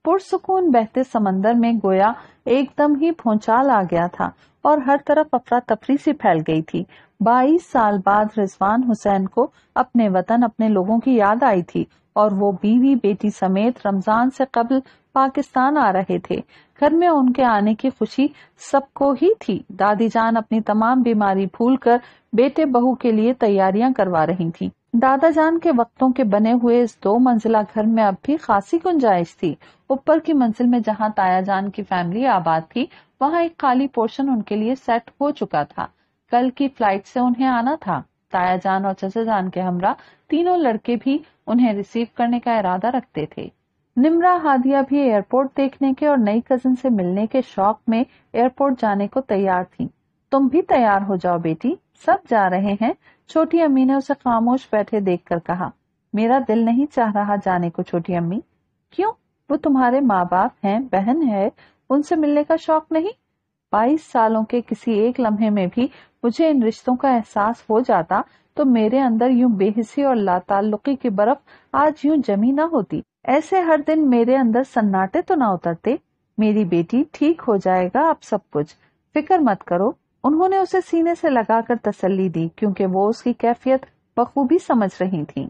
पुरसकून बहते समंदर में गोया एकदम ही भौचाल आ गया था और हर तरफ अफरा तफरी से फैल गई थी बाईस साल बाद रिजवान हुसैन को अपने वतन अपने लोगों की याद आई थी और वो बीवी बेटी समेत रमजान से कबल पाकिस्तान आ रहे थे घर में उनके आने की खुशी सबको ही थी दादी जान अपनी तमाम बीमारी भूलकर बेटे बहू के लिए तैयारियां करवा रही थी दादा जान के वक्तों के बने हुए इस दो मंजिला घर में अब भी खासी गुंजाइश थी ऊपर की मंजिल में जहाँ ताया जान की फैमिली आबाद थी वहाँ एक खाली पोर्शन उनके लिए सेट हो चुका था कल की फ्लाइट से उन्हें आना था ताया जान और जान के हमरा तीनों लड़के भी उन्हें रिसीव करने का इरादा रखते थे निमरा हादिया भी एयरपोर्ट देखने के और नई कजन से मिलने के शौक में एयरपोर्ट जाने को तैयार थी तुम भी तैयार हो जाओ बेटी सब जा रहे हैं छोटी अम्मी ने उसे खामोश बैठे देखकर कहा मेरा दिल नहीं चाह रहा जाने को छोटी अम्मी क्यों वो तुम्हारे माँ बाप हैं बहन है उनसे मिलने का शौक नहीं बाईस सालों के किसी एक लम्हे में भी मुझे इन रिश्तों का एहसास हो जाता तो मेरे अंदर यूं बेहिसी और लाताल्लुकी की बर्फ आज यूं जमी ना होती ऐसे हर दिन मेरे अंदर सन्नाटे तो ना उतरते मेरी बेटी ठीक हो जाएगा अब सब कुछ फिक्र मत करो उन्होंने उसे सीने से लगाकर तसल्ली दी क्योंकि वो उसकी कैफियत बखूबी समझ रही थी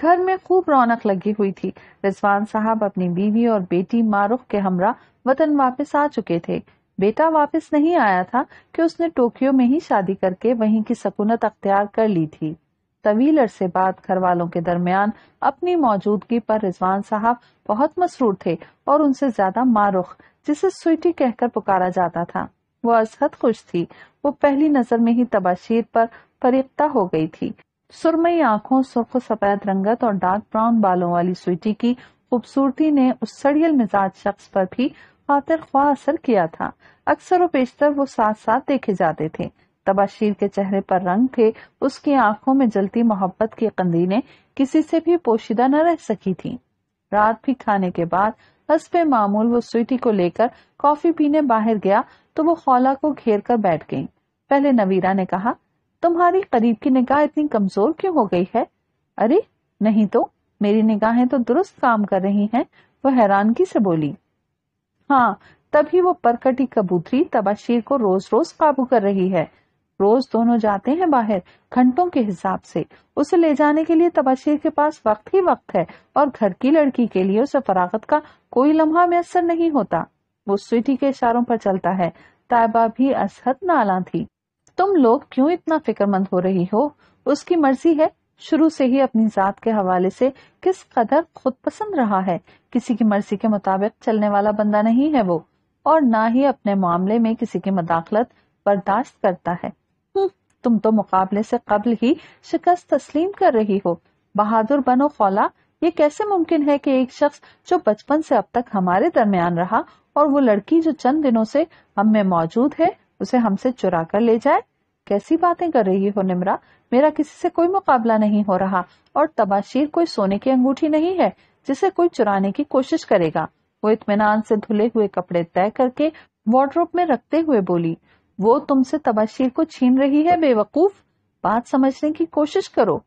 घर में खूब रौनक लगी हुई थी रिजवान साहब अपनी बीवी और बेटी मारुख के हमरा वतन वापस आ चुके थे बेटा वापस नहीं आया था कि उसने टोक्यो में ही शादी करके वहीं की सकूनत अख्तियार कर ली थी तवील अरसे बाद घर वालों के दरमियान अपनी मौजूदगी पर रिजवान साहब बहुत मसरूर थे और उनसे ज्यादा मारुख जिसे स्वीटी कहकर पुकारा जाता था वो असहद खुश थी वो पहली नजर में ही तबाशीर पर फरीफ्ता हो गई थी सुरमई आंखों सुर्ख सफेद रंगत और डार्क ब्राउन बालों वाली स्वीटी की खूबसूरती ने उस सड़ियल मिजाज शख्स पर भी खातिर ख्वाह असर किया था अक्सर व पेशतर वो साथ साथ देखे जाते थे तबाशीर के चेहरे पर रंग थे उसकी आंखों में जलती मोहब्बत की कंदीने किसी से भी पोशीदा न रह सकी थी रात भी खाने के बाद हसब मामूल वो स्वीटी को लेकर कॉफी पीने बाहर गया तो वो खौला को घेर कर बैठ गई पहले नवीरा ने कहा तुम्हारी करीब की निगाह इतनी कमजोर क्यों हो गई है अरे नहीं तो मेरी निगाहें तो दुरुस्त काम कर रही हैं वो हैरानगी से बोली हाँ तभी वो परकटी कबूतरी तबाशीर को रोज रोज काबू कर रही है रोज दोनों जाते हैं बाहर घंटों के हिसाब से उसे ले जाने के लिए तबशीर के पास वक्त ही वक्त है और घर की लड़की के लिए उसे फरागत का कोई लम्हा मैसर नहीं होता वो स्वीटी के इशारों पर चलता है तायबा भी असहद नाला थी तुम लोग क्यों इतना फिक्रमंद हो रही हो उसकी मर्जी है शुरू से ही अपनी जात के हवाले से किस कदर खुद पसंद रहा है किसी की मर्जी के मुताबिक चलने वाला बंदा नहीं है वो और ना ही अपने मामले में किसी की मदाखलत बर्दाश्त करता है तुम तो मुकाबले से कबल ही शिकस्त तस्लीम कर रही हो बहादुर बनो खौला ये कैसे मुमकिन है कि एक शख्स जो बचपन से अब तक हमारे दरमियान रहा और वो लड़की जो चंद दिनों से हम में मौजूद है उसे हमसे चुरा कर ले जाए कैसी बातें कर रही हो निमरा मेरा किसी से कोई मुकाबला नहीं हो रहा और तबाशीर कोई सोने की अंगूठी नहीं है जिसे कोई चुराने की कोशिश करेगा वो इतमान से धुले हुए कपड़े तय करके वार्ड्रोप में रखते हुए बोली वो तुमसे तबाशीर को छीन रही है बेवकूफ बात समझने की कोशिश करो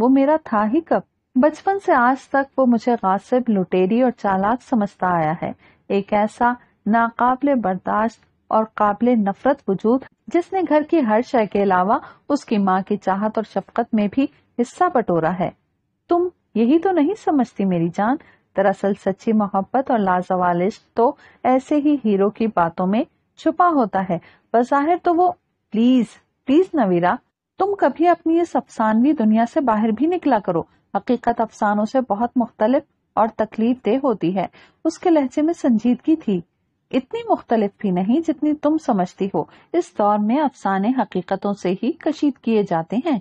वो मेरा था ही कब बचपन से आज तक वो मुझे गासिब लुटेरी और चालाक समझता आया है एक ऐसा नाकाबले बर्दाश्त और काबिल नफरत वजूद जिसने घर की हर शय के अलावा उसकी माँ की चाहत और शफकत में भी हिस्सा बटोरा है तुम यही तो नहीं समझती मेरी जान दरअसल सच्ची मोहब्बत और लाजवालिश तो ऐसे ही हीरो की बातों में छुपा होता है बज़ाहिर तो वो प्लीज प्लीज नवीरा तुम कभी अपनी इस अफसानवी दुनिया से बाहर भी निकला करो हकीकत अफसानों से बहुत मुख्तलिफ और तकलीफ देह होती है उसके लहजे में संजीदगी थी इतनी मुख्तलिफ भी नहीं जितनी तुम समझती हो इस दौर में अफसाने हकीकतों से ही कशीद किए जाते हैं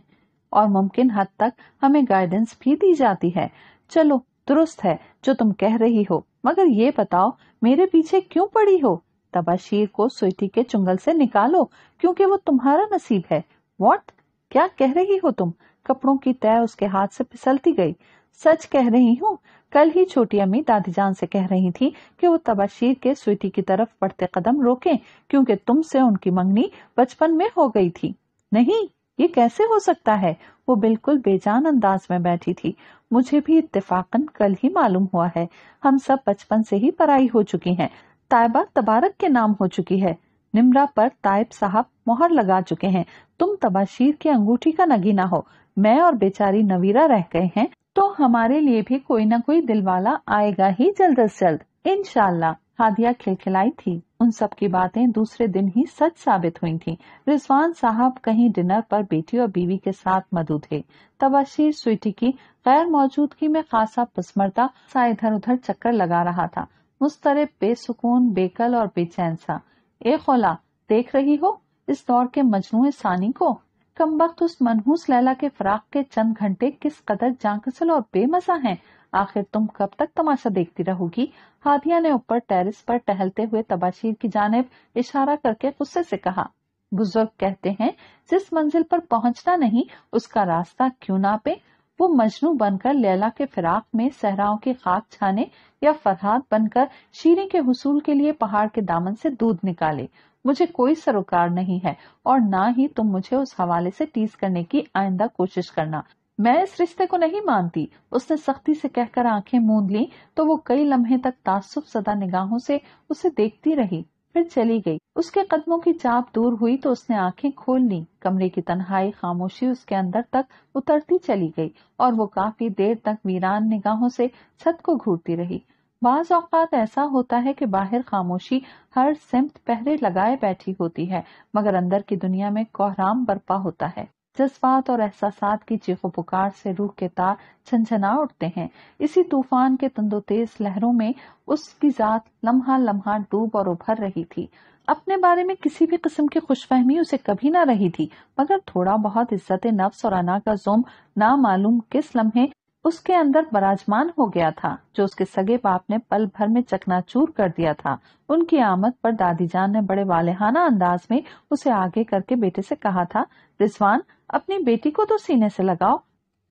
और मुमकिन हद तक हमें गाइडेंस भी दी जाती है चलो दुरुस्त है जो तुम कह रही हो मगर ये बताओ मेरे पीछे क्यों पड़ी हो तबाशीर को सुइटी के चुंगल से निकालो क्योंकि वो तुम्हारा नसीब है वॉट क्या कह रही हो तुम कपड़ों की तय उसके हाथ से फिसलती गई सच कह रही हूँ कल ही छोटी अम्मी दादी जान से कह रही थी कि वो तबाशीर के स्वीटी की तरफ बढ़ते कदम रोकें क्योंकि तुमसे उनकी मंगनी बचपन में हो गई थी नहीं ये कैसे हो सकता है वो बिल्कुल बेजान अंदाज में बैठी थी मुझे भी इत्तेफाकन कल ही मालूम हुआ है हम सब बचपन से ही पराई हो चुकी हैं तायबा तबारक के नाम हो चुकी है निमरा पर तायब साहब मोहर लगा चुके हैं तुम तबाशीर की अंगूठी का नगीना हो मैं और बेचारी नवीरा रह गए हैं तो हमारे लिए भी कोई न कोई दिलवाला आएगा ही जल्द अज जल्द इनशाला हादिया खिलखिलाई थी उन सब की बातें दूसरे दिन ही सच साबित हुई थी रिजवान साहब कहीं डिनर पर बेटी और बीवी के साथ मधु थे तबाशीर स्वीटी की गैर मौजूदगी में खासा पसमरता सा इधर उधर चक्कर लगा रहा था मुस्तरब बेसुकून बेकल और बेचैन सा ए खोला देख रही हो इस दौर के मजनू सानी को कम वक्त उस मनहूस लैला के फराक के चंद घंटे किस कदर जांकसल और बेमजा हैं आखिर तुम कब तक तमाशा देखती रहोगी हादिया ने ऊपर टेरिस पर टहलते हुए तबाशीर की जानब इशारा करके गुस्से से कहा बुजुर्ग कहते हैं जिस मंजिल पर पहुंचना नहीं उसका रास्ता क्यों ना पे वो मजनू बनकर लैला के फिराक में सहराओं की खाक छाने या फरहाद बनकर शीरे के हुसूल के लिए पहाड़ के दामन से दूध निकाले मुझे कोई सरोकार नहीं है और ना ही तुम मुझे उस हवाले से टीस करने की आइंदा कोशिश करना मैं इस रिश्ते को नहीं मानती उसने सख्ती से कहकर आंखें मूंद ली तो वो कई लम्हे तक तासुब सदा निगाहों से उसे देखती रही फिर चली गई उसके कदमों की चाप दूर हुई तो उसने आंखें खोल ली कमरे की तनहाई खामोशी उसके अंदर तक उतरती चली गई और वो काफी देर तक वीरान निगाहों से छत को घूरती रही बाज औकात ऐसा होता है कि बाहर खामोशी हर सिमत पहरे लगाए बैठी होती है मगर अंदर की दुनिया में कोहराम बर्पा होता है जज्बात और एहसास की चीखो पुकार से रूह के तार छंझना उठते हैं इसी तूफान के तंदोतेज लहरों में उसकी जात लम्हा लम्हा डूब और उभर रही थी अपने बारे में किसी भी किस्म की खुशफहमी उसे कभी ना रही थी मगर थोड़ा बहुत इज्जत नफ्स और अना का जोम ना मालूम किस लम्हे उसके अंदर बराजमान हो गया था जो उसके सगे बाप ने पल भर में चकनाचूर कर दिया था उनकी आमद पर दादी जान ने बड़े वालेहाना अंदाज में उसे आगे करके बेटे से कहा था रिजवान अपनी बेटी को तो सीने से लगाओ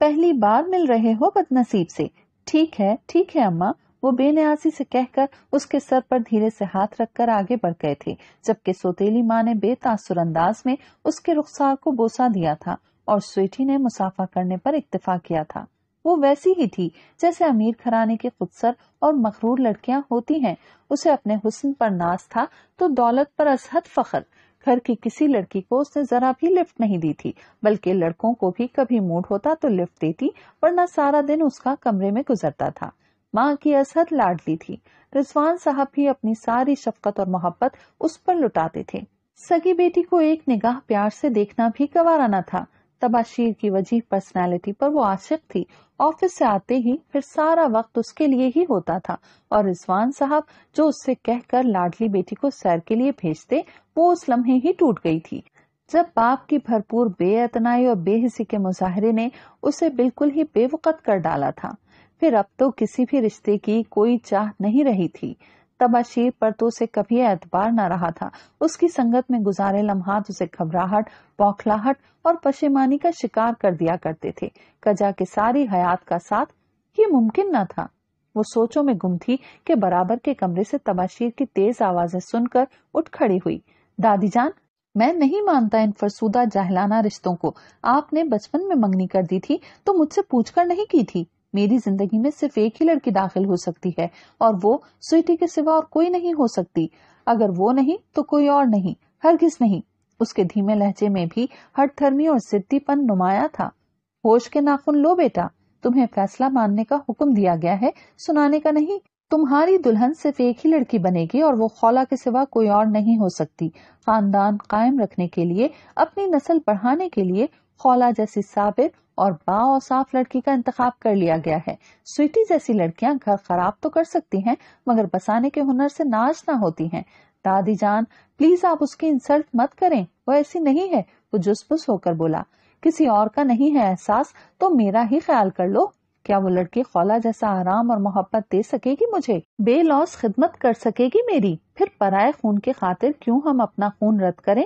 पहली बार मिल रहे हो बदनसीब से ठीक है ठीक है अम्मा वो बेनियासी से कहकर उसके सर पर धीरे से हाथ रखकर आगे बढ़ गए थे जबकि सोतेली माँ ने बेतासुर अंदाज में उसके रुखसार को बोसा दिया था और स्वेटी ने मुसाफा करने पर इतफा किया था वो वैसी ही थी जैसे अमीर खराने के खुदसर और मखरूर लड़कियां होती हैं उसे अपने हुस्न पर नाज था तो दौलत पर असहद फखर घर की किसी लड़की को उसने जरा भी लिफ्ट नहीं दी थी बल्कि लड़कों को भी कभी मूड होता तो लिफ्ट देती वरना सारा दिन उसका कमरे में गुजरता था माँ की असहद लाडली थी रिजवान साहब भी अपनी सारी शफकत और मोहब्बत उस पर लुटाते थे सगी बेटी को एक निगाह प्यार से देखना भी गवारा था तबाशीर की वजीह पर्सनालिटी पर वो आशिक थी ऑफिस से आते ही फिर सारा वक्त उसके लिए ही होता था और रिजवान साहब जो उससे कहकर लाडली बेटी को सैर के लिए भेजते वो उस लम्हे ही टूट गई थी जब बाप की भरपूर बेअतनाई और बेहसी के मुजाहरे ने उसे बिल्कुल ही बेवकत कर डाला था फिर अब तो किसी भी रिश्ते की कोई चाह नहीं रही थी तबाशीर पर तो उसे कभी एतबार न रहा था उसकी संगत में गुजारे लम्हात उसे घबराहट बौखलाहट और पशेमानी का शिकार कर दिया करते थे कजा के सारी हयात का साथ ये मुमकिन न था वो सोचों में गुम थी कि बराबर के कमरे से तबाशीर की तेज आवाजें सुनकर उठ खड़ी हुई दादी जान मैं नहीं मानता इन फरसूदा जहलाना रिश्तों को आपने बचपन में मंगनी कर दी थी तो मुझसे पूछकर नहीं की थी मेरी जिंदगी में सिर्फ एक ही लड़की दाखिल हो सकती है और वो स्वीटी के सिवा और कोई नहीं हो सकती अगर वो नहीं तो कोई और नहीं किस नहीं उसके धीमे लहजे में भी हठधर्मी और सिद्धिपन नुमाया था होश के नाखुन लो बेटा तुम्हें फैसला मानने का हुक्म दिया गया है सुनाने का नहीं तुम्हारी दुल्हन सिर्फ एक ही लड़की बनेगी और वो खौला के सिवा कोई और नहीं हो सकती खानदान कायम रखने के लिए अपनी नस्ल बढ़ाने के लिए खौला जैसी साबिर और बा और साफ लड़की का इंतखा कर लिया गया है स्वीटी जैसी लड़कियां घर खराब तो कर सकती हैं मगर बसाने के हुनर से नाच ना होती हैं दादी जान प्लीज आप उसकी इंसल्ट मत करें वो ऐसी नहीं है वो जुसबुस होकर बोला किसी और का नहीं है एहसास तो मेरा ही ख्याल कर लो क्या वो लड़की खौला जैसा आराम और मोहब्बत दे सकेगी मुझे बेलौस खिदमत कर सकेगी मेरी फिर पराय खून के खातिर क्यों हम अपना खून रद्द करें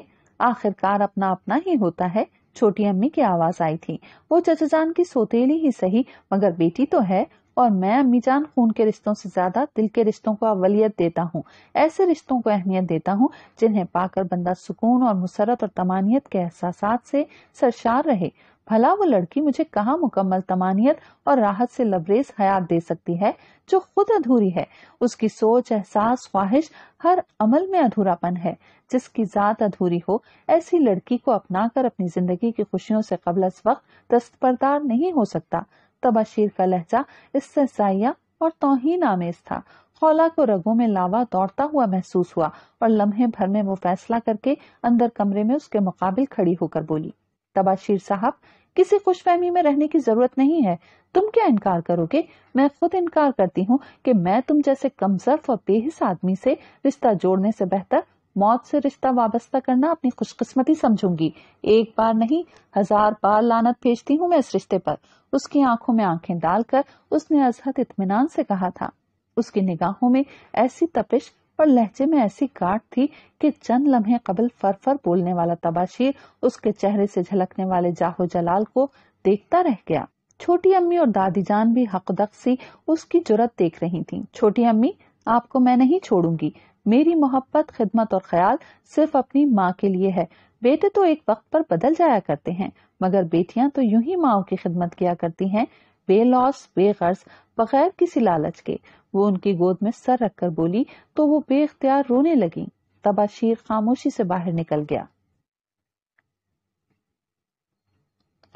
आखिरकार अपना अपना ही होता है छोटी अम्मी की आवाज आई थी वो जान की सोतेली ही सही मगर बेटी तो है और मैं अम्मी जान खून के रिश्तों से ज्यादा दिल के रिश्तों को अवलियत देता हूँ ऐसे रिश्तों को अहमियत देता हूँ जिन्हें पाकर बंदा सुकून और मुसरत और तमानियत के एहसास से सरशार रहे भला वो लड़की मुझे कहाँ मुकम्मल तमानियत और राहत से लबरेज हयात दे सकती है जो खुद अधूरी है उसकी सोच एहसास ख्वाहिश हर अमल में अधूरापन है जिसकी जात अधूरी हो ऐसी लड़की को अपना कर अपनी जिंदगी की खुशियों से कबल वक्त दस्तपरदार नहीं हो सकता तबाशीर का लहजा इससे और तोहिन आमेज था खौला को रगों में लावा दौड़ता हुआ महसूस हुआ और लम्हे भर में वो फैसला करके अंदर कमरे में उसके मुकाबिल खड़ी होकर बोली तबाशीर साहब किसी खुशफहमी में रहने की जरूरत नहीं है तुम क्या इनकार करोगे मैं खुद इनकार करती हूँ कि मैं तुम जैसे कमजर्फ और बेहिस आदमी से रिश्ता जोड़ने से बेहतर मौत से रिश्ता वाबस्ता करना अपनी खुशकिस्मती समझूंगी एक बार नहीं हजार बार लानत भेजती हूँ मैं इस रिश्ते पर उसकी आंखों में आंखें डालकर उसने अजहत इतमान से कहा था उसकी निगाहों में ऐसी तपिश पर लहजे में ऐसी काट थी कि चंद लम्हे कबल फरफर बोलने वाला तबाशीर उसके चेहरे से झलकने वाले जाहो जलाल को देखता रह गया छोटी अम्मी और दादी जान भी हकदक सी उसकी जुरत देख रही थीं। छोटी अम्मी आपको मैं नहीं छोड़ूंगी मेरी मोहब्बत खिदमत और ख्याल सिर्फ अपनी माँ के लिए है बेटे तो एक वक्त पर बदल जाया करते हैं मगर बेटियां तो यूं ही माओ की खिदमत किया करती हैं बेलॉस बेगर्ज बगैर किसी लालच के वो उनकी गोद में सर रखकर बोली तो वो बेख्तियार रोने लगी तबाशीर खामोशी से बाहर निकल गया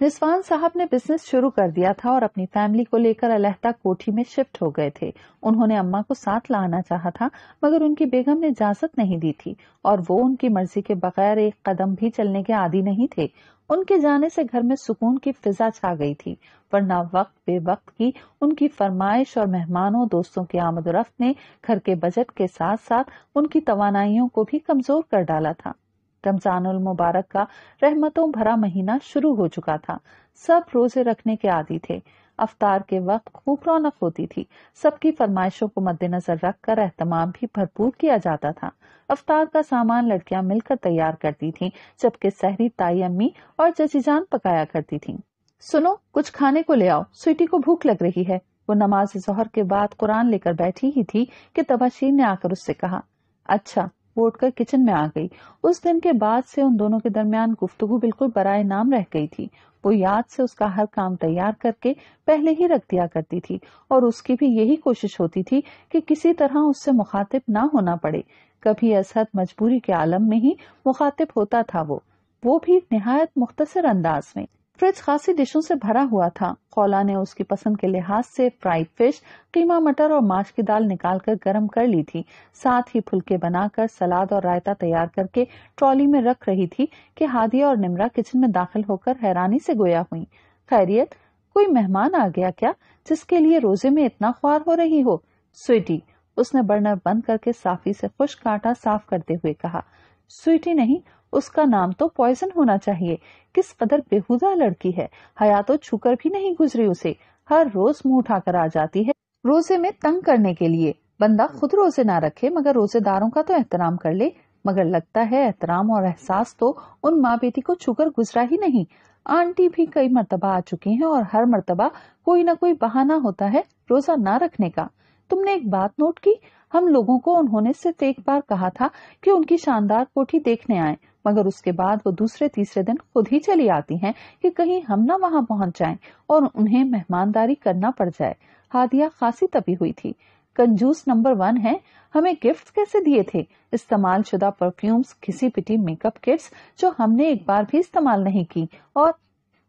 रिजवान साहब ने बिजनेस शुरू कर दिया था और अपनी फैमिली को लेकर अलहता कोठी में शिफ्ट हो गए थे उन्होंने अम्मा को साथ लाना चाहा था मगर उनकी बेगम ने इजाजत नहीं दी थी और वो उनकी मर्जी के बगैर एक कदम भी चलने के आदि नहीं थे उनके जाने से घर में सुकून की फिजा छा गई थी वरना वक्त बे वक्त की उनकी फरमाइश और मेहमानों दोस्तों की आमदोरफ्त ने घर के बजट के साथ साथ उनकी तोानाइयों को भी कमजोर कर डाला था रमजानुल मुबारक का रहमतों भरा महीना शुरू हो चुका था सब रोजे रखने के आदि थे अवतार के वक्त खूब रौनक होती थी सबकी फरमाइशों को मद्देनजर रखकर एहतमाम भी भरपूर किया जाता था अवतार का सामान लड़कियां मिलकर तैयार करती थीं, जबकि सहरी ताई अम्मी और जजीजान पकाया करती थीं। सुनो कुछ खाने को ले आओ स्वीटी को भूख लग रही है वो नमाज जहर के बाद कुरान लेकर बैठी ही थी कि तबाशीर ने आकर उससे कहा अच्छा उठकर किचन में आ गई उस दिन के बाद से उन दोनों के दरमियान गुफ्तगु बिल्कुल बराए नाम रह गई थी वो याद से उसका हर काम तैयार करके पहले ही रख दिया करती थी और उसकी भी यही कोशिश होती थी कि किसी तरह उससे मुखातिब ना होना पड़े कभी असहद मजबूरी के आलम में ही मुखातिब होता था वो वो भी नहायत मुख्तसर अंदाज में फ्रिज खासी डिशों से भरा हुआ था कौला ने उसकी पसंद के लिहाज से फ्राइड फिश कीमा मटर और माश की दाल निकालकर गर्म कर ली थी साथ ही फुलके बनाकर सलाद और रायता तैयार करके ट्रॉली में रख रही थी कि हादिया और निमरा किचन में दाखिल होकर हैरानी से गोया हुई खैरियत कोई मेहमान आ गया क्या जिसके लिए रोजे में इतना ख्वार हो रही हो स्वीटी उसने बर्नर बंद करके साफी से खुश काटा साफ करते हुए कहा स्वीटी नहीं उसका नाम तो पॉइजन होना चाहिए किस कदर बेहुदा लड़की है हया तो छूकर भी नहीं गुजरी उसे हर रोज मुंह उठाकर आ जाती है रोजे में तंग करने के लिए बंदा खुद रोजे ना रखे मगर रोजेदारों का तो एहतराम कर ले मगर लगता है एहतराम और एहसास तो उन माँ बेटी को छूकर गुजरा ही नहीं आंटी भी कई मरतबा आ चुकी हैं और हर मरतबा कोई ना कोई बहाना होता है रोजा ना रखने का तुमने एक बात नोट की हम लोगों को उन्होंने सिर्फ एक बार कहा था कि उनकी शानदार कोठी देखने आए मगर उसके बाद वो दूसरे तीसरे दिन खुद ही चली आती हैं कि कहीं हम ना वहां पहुंच जाएं और उन्हें मेहमानदारी करना पड़ जाए हादिया खासी तपी हुई थी कंजूस नंबर वन है हमें गिफ्ट्स कैसे दिए थे इस्तेमाल शुदा परफ्यूम्स किसी पिटी मेकअप किट्स जो हमने एक बार भी इस्तेमाल नहीं की और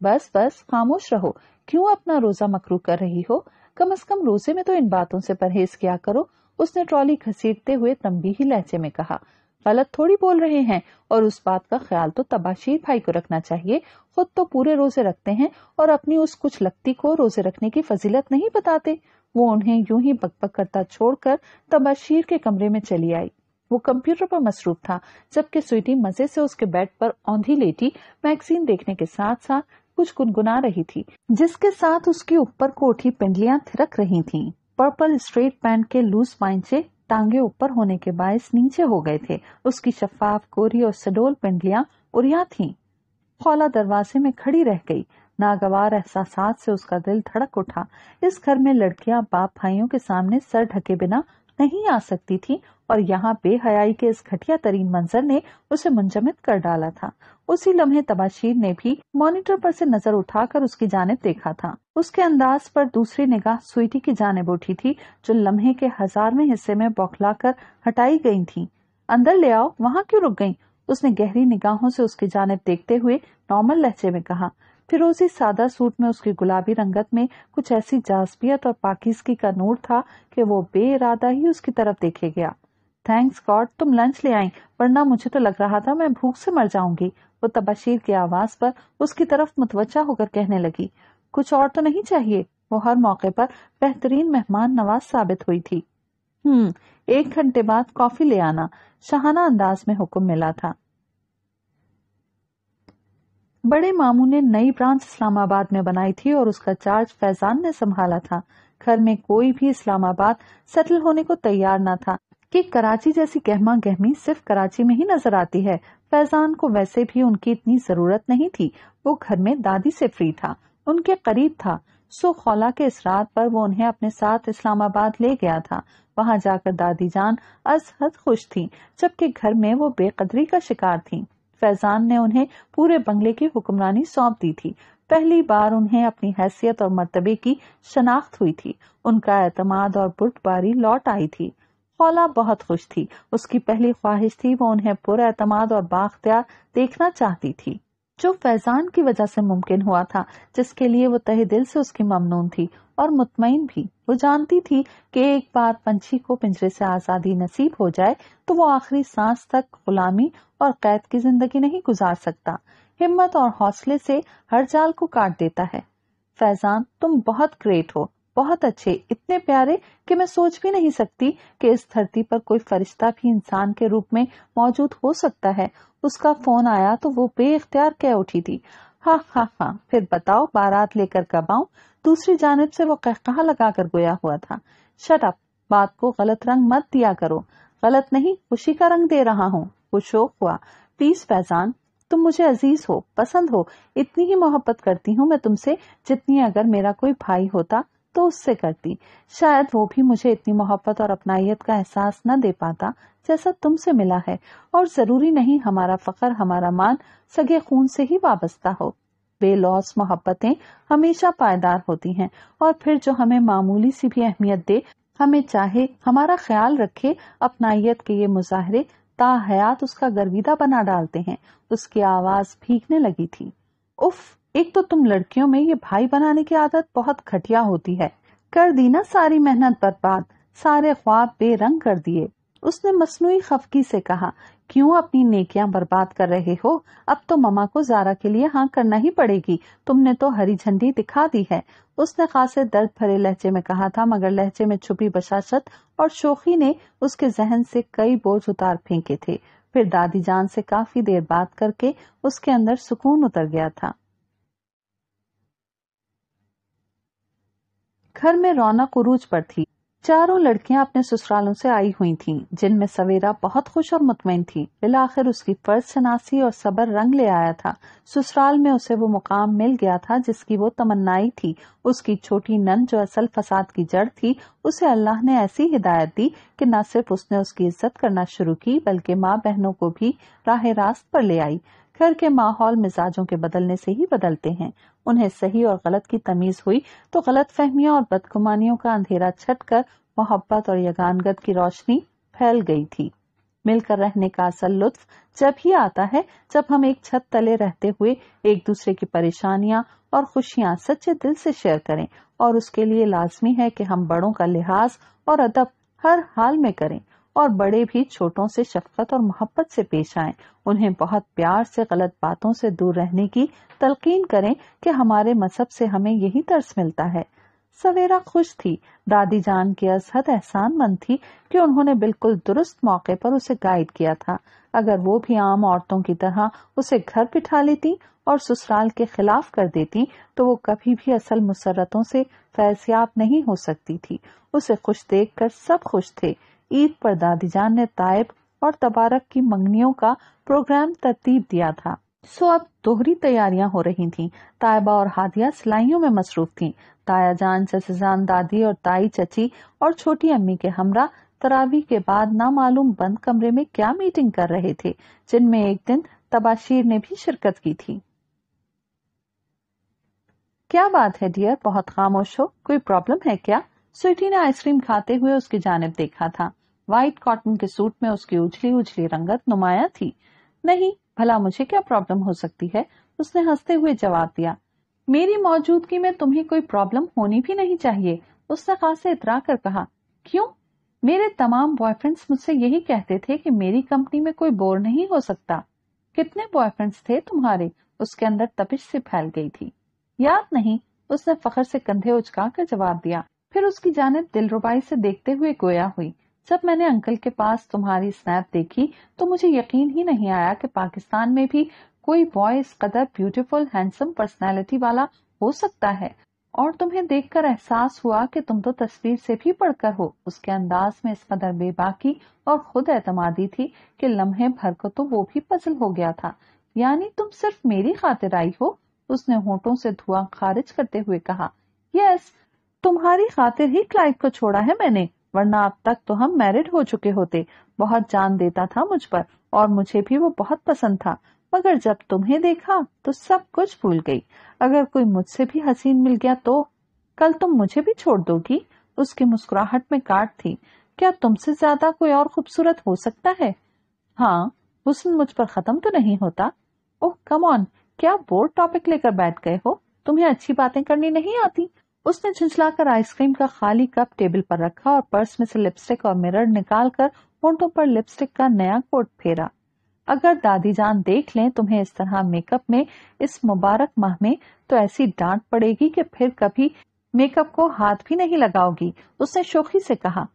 बस बस खामोश रहो क्यों अपना रोजा मकरू कर रही हो कम अज कम रोजे में तो इन बातों से परहेज किया करो उसने ट्रॉली घसीटते हुए तम्बी ही लहजे में कहा गलत थोड़ी बोल रहे हैं और उस बात का ख्याल तो तबाशीर भाई को रखना चाहिए खुद तो पूरे रोजे रखते हैं और अपनी उस कुछ लगती को रोजे रखने की फजीलत नहीं बताते वो उन्हें यूं ही बकबक करता छोड़कर तबाशीर के कमरे में चली आई वो कंप्यूटर पर मसरूफ था जबकि स्वीटी मजे से उसके बेड पर औंधी लेटी मैगजीन देखने के साथ साथ कुछ गुनगुना रही थी जिसके साथ उसकी ऊपर कोठी पिंडलियां थिरक रही थीं। पर्पल स्ट्रेट पैंट के लूज से टांगे ऊपर होने के बायस नीचे हो गए थे उसकी शफाफ कोरी और सडोल पिंडलियां उरिया थी खौला दरवाजे में खड़ी रह गई नागवार एहसास से उसका दिल धड़क उठा इस घर में लड़कियां बाप भाइयों के सामने सर ढके बिना नहीं आ सकती थी और यहाँ बेहयाई के इस घटिया तरीन मंजर ने उसे मुंजमित कर डाला था उसी लम्हे तबाशीर ने भी मॉनिटर पर से नजर उठाकर उसकी जानब देखा था उसके अंदाज पर दूसरी निगाह स्वीटी की जानब उठी थी जो लम्हे के हजारवे हिस्से में बौखला हटाई गयी थी अंदर ले आओ वहाँ क्यों रुक गयी उसने गहरी निगाहों से उसकी जानब देखते हुए नॉर्मल लहजे में कहा फिरोजी सादा सूट में उसकी गुलाबी रंगत में कुछ ऐसी जासबियत और पाकिस्की का नूर था कि वो इरादा ही उसकी तरफ देखे गया थैंक्स गॉड तुम लंच ले आई वरना मुझे तो लग रहा था मैं भूख से मर जाऊंगी वो तबशीर की आवाज पर उसकी तरफ मुतवजा होकर कहने लगी कुछ और तो नहीं चाहिए वो हर मौके पर बेहतरीन मेहमान नवाज साबित हुई थी हम्म एक घंटे बाद कॉफी ले आना शाहाना अंदाज में हुक्म मिला था बड़े मामू ने नई ब्रांच इस्लामाबाद में बनाई थी और उसका चार्ज फैजान ने संभाला था घर में कोई भी इस्लामाबाद सेटल होने को तैयार न था कि कराची जैसी गहमा गहमी सिर्फ कराची में ही नजर आती है फैजान को वैसे भी उनकी इतनी जरूरत नहीं थी वो घर में दादी से फ्री था उनके करीब था सो खौला के इस रात पर वो उन्हें अपने साथ इस्लामाबाद ले गया था वहाँ जाकर दादी जान अजहद खुश थी जबकि घर में वो बेकदरी का शिकार थी फैजान ने उन्हें पूरे बंगले की हुक्मरानी सौंप दी थी पहली बार उन्हें अपनी हैसियत और मर्तबे की शनाख्त हुई थी उनका एतमाद और बुटबारी लौट आई थी खौला बहुत खुश थी उसकी पहली ख्वाहिश थी वो उन्हें पूरा एतमाद और बाख्तियार देखना चाहती थी जो फैजान की वजह से मुमकिन हुआ था जिसके लिए वो तहे दिल से उसकी ममनून थी और मुतमिन भी वो जानती थी कि एक बार पंछी को पिंजरे से आजादी नसीब हो जाए तो वो आखिरी सांस तक गुलामी और कैद की जिंदगी नहीं गुजार सकता हिम्मत और हौसले से हर जाल को काट देता है फैजान तुम बहुत ग्रेट हो बहुत अच्छे इतने प्यारे कि मैं सोच भी नहीं सकती कि इस धरती पर कोई फरिश्ता भी इंसान के रूप में मौजूद हो सकता है उसका फोन आया तो वो बेख्तियार कह उठी थी हा हा हा फिर बताओ बारात लेकर कब आऊ दूसरी जानब से वो लगा लगाकर गोया हुआ था शट अप बात को गलत रंग मत दिया करो गलत नहीं खुशी का रंग दे रहा हूँ वो शोक हुआ प्लीज फैजान तुम मुझे अजीज हो पसंद हो इतनी ही मोहब्बत करती हूँ मैं तुमसे जितनी अगर मेरा कोई भाई होता तो उससे करती शायद वो भी मुझे इतनी मोहब्बत और अपनाइत का एहसास न दे पाता जैसा तुमसे मिला है और जरूरी नहीं हमारा फखर हमारा मान सगे खून से ही वाबस्ता हो बेलौस मोहब्बतें हमेशा पायदार होती हैं और फिर जो हमें मामूली सी भी अहमियत दे हमें चाहे हमारा ख्याल रखे अपनाइत के ये मुजाहरे ताहयात उसका गर्विदा बना डालते हैं उसकी आवाज भीगने लगी थी उफ एक तो तुम लड़कियों में ये भाई बनाने की आदत बहुत घटिया होती है कर दी ना सारी मेहनत बर्बाद सारे ख्वाब बेरंग कर दिए उसने मसनू खफकी से कहा क्यों अपनी नेकियां बर्बाद कर रहे हो अब तो ममा को जारा के लिए हाँ करना ही पड़ेगी तुमने तो हरी झंडी दिखा दी है उसने खासे दर्द भरे लहजे में कहा था मगर लहजे में छुपी बशाशत और शोखी ने उसके जहन से कई बोझ उतार फेंके थे फिर दादी जान से काफी देर बात करके उसके अंदर सुकून उतर गया था घर में रौनक उरूज पर थी चारों लड़कियां अपने ससुरालों से आई हुई थीं, जिनमें सवेरा बहुत खुश और मुतमिन थी बिलाखिर आखिर उसकी फर्ज शनासी और सबर रंग ले आया था ससुराल में उसे वो मुकाम मिल गया था जिसकी वो तमन्नाई थी उसकी छोटी नन जो असल फसाद की जड़ थी उसे अल्लाह ने ऐसी हिदायत दी कि न सिर्फ उसने उसकी इज्जत करना शुरू की बल्कि माँ बहनों को भी राह रास्त पर ले आई घर के माहौल मिजाजों के बदलने से ही बदलते हैं उन्हें सही और गलत की तमीज हुई तो गलत फहमियों और बदगुमानियों का अंधेरा छट कर मोहब्बत और यगानगत की रोशनी फैल गई थी मिलकर रहने का असल लुत्फ जब ही आता है जब हम एक छत तले रहते हुए एक दूसरे की परेशानियां और खुशियां सच्चे दिल से शेयर करें और उसके लिए लाजमी है कि हम बड़ों का लिहाज और अदब हर हाल में करें और बड़े भी छोटों से शफकत और मोहब्बत से पेश आए उन्हें बहुत प्यार से गलत बातों से दूर रहने की तलकीन करें कि हमारे मजहब से हमें यही तर्स मिलता है सवेरा खुश थी दादी जान की असहद एहसान मंद थी कि उन्होंने बिल्कुल दुरुस्त मौके पर उसे गाइड किया था अगर वो भी आम औरतों की तरह उसे घर बिठा लेती और ससुराल के खिलाफ कर देती तो वो कभी भी असल मुसरतों से फैसयाब नहीं हो सकती थी उसे खुश देख कर सब खुश थे ईद पर दादीजान ने तायब और तबारक की मंगनियों का प्रोग्राम तरतीब दिया था सो अब दोहरी तैयारियां हो रही थीं। तायबा और हादिया सिलाइयों में मसरूफ थीं। ताया जान चचान दादी और ताई चची और छोटी अम्मी के हमरा तरावी के बाद ना मालूम बंद कमरे में क्या मीटिंग कर रहे थे जिनमें एक दिन तबाशीर ने भी शिरकत की थी क्या बात है डियर बहुत खामोश हो कोई प्रॉब्लम है क्या स्वीटी ने आइसक्रीम खाते हुए उसकी जानब देखा था व्हाइट कॉटन के सूट में उसकी उजली उजली रंगत नुमाया थी नहीं भला मुझे क्या प्रॉब्लम हो सकती है उसने हंसते हुए जवाब दिया मेरी मौजूदगी में तुम्हें कोई प्रॉब्लम होनी भी नहीं चाहिए उसने खासे इतरा कर कहा क्यों मेरे तमाम बॉयफ्रेंड्स मुझसे यही कहते थे कि मेरी कंपनी में कोई बोर नहीं हो सकता कितने बॉयफ्रेंड्स थे तुम्हारे उसके अंदर तपिश से फैल गई थी याद नहीं उसने फखर से कंधे उचका कर जवाब दिया फिर उसकी जानब दिलरुबाई से देखते हुए गोया हुई जब मैंने अंकल के पास तुम्हारी स्नैप देखी तो मुझे यकीन ही नहीं आया कि पाकिस्तान में भी कोई बॉय इस कदर ब्यूटीफुल हैंडसम पर्सनैलिटी वाला हो सकता है और तुम्हें देखकर एहसास हुआ कि तुम तो तस्वीर से भी पढ़कर हो उसके अंदाज में इस कदर बेबाकी और खुद एतमादी थी कि लम्हे भर को तो वो भी पजल हो गया था यानी तुम सिर्फ मेरी खातिर आई हो उसने होठों से धुआं खारिज करते हुए कहा यस तुम्हारी खातिर ही क्लाइक को छोड़ा है मैंने वरना अब तक तो हम मैरिड हो चुके होते बहुत जान देता था मुझ पर और मुझे भी वो बहुत पसंद था मगर जब तुम्हें देखा तो सब कुछ भूल गई अगर कोई मुझसे भी हसीन मिल गया तो कल तुम मुझे भी छोड़ दोगी उसकी मुस्कुराहट में काट थी क्या तुमसे ज्यादा कोई और खूबसूरत हो सकता है हाँ हुस्न मुझ पर खत्म तो नहीं होता ओह कम ऑन क्या बोर्ड टॉपिक लेकर बैठ गए हो तुम्हें अच्छी बातें करनी नहीं आती उसने झिझलाकर आइसक्रीम का खाली कप टेबल पर रखा और पर्स में से लिपस्टिक और मिरर निकालकर होंठों पर लिपस्टिक का नया कोट फेरा अगर दादी जान देख लें तुम्हें इस तरह मेकअप में इस मुबारक माह में तो ऐसी डांट पड़ेगी कि फिर कभी मेकअप को हाथ भी नहीं लगाओगी उसने शोखी से कहा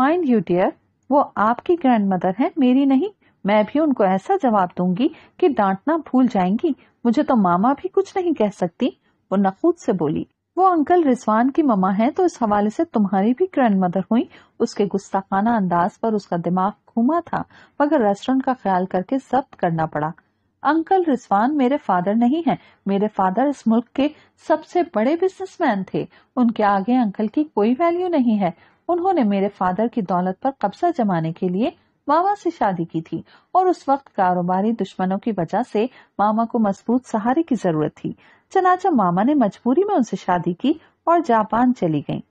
माइंड यू डियर वो आपकी ग्रैंड मदर है मेरी नहीं मैं भी उनको ऐसा जवाब दूंगी कि डांटना भूल जाएंगी मुझे तो मामा भी कुछ नहीं कह सकती वो नखूद से बोली वो अंकल रिजवान की ममा हैं तो इस हवाले से तुम्हारी भी ग्रैंड मदर हुई उसके गुस्ताखाना अंदाज पर उसका दिमाग घूमा था मगर रेस्टोरेंट का ख्याल करके जब्त करना पड़ा अंकल रिजवान मेरे फादर नहीं हैं मेरे फादर इस मुल्क के सबसे बड़े बिजनेसमैन थे उनके आगे अंकल की कोई वैल्यू नहीं है उन्होंने मेरे फादर की दौलत पर कब्जा जमाने के लिए मामा से शादी की थी और उस वक्त कारोबारी दुश्मनों की वजह से मामा को मजबूत सहारे की जरूरत थी चनाचा मामा ने मजबूरी में उनसे शादी की और जापान चली गई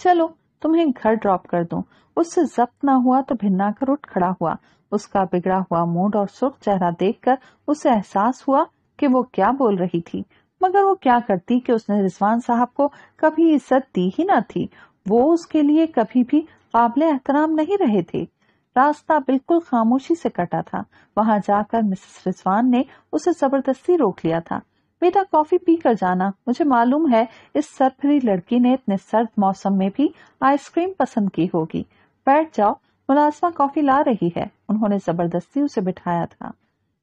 चलो तुम्हें घर ड्रॉप कर दो उससे जब्त ना हुआ तो भिन्ना कर उठ खड़ा हुआ उसका बिगड़ा हुआ मूड और सुर्ख चेहरा कर उसे एहसास हुआ कि वो क्या बोल रही थी मगर वो क्या करती कि उसने रिजवान साहब को कभी इज्जत दी ही ना थी वो उसके लिए कभी भी काबिल एहतराम नहीं रहे थे रास्ता बिल्कुल खामोशी से कटा था वहां जाकर मिसेस रिजवान ने उसे जबरदस्ती रोक लिया था बेटा कॉफी पीकर जाना मुझे मालूम है इस सरफरी लड़की ने इतने सर्द मौसम में भी आइसक्रीम पसंद की होगी बैठ जाओ मुलाजमा कॉफी ला रही है उन्होंने जबरदस्ती उसे बिठाया था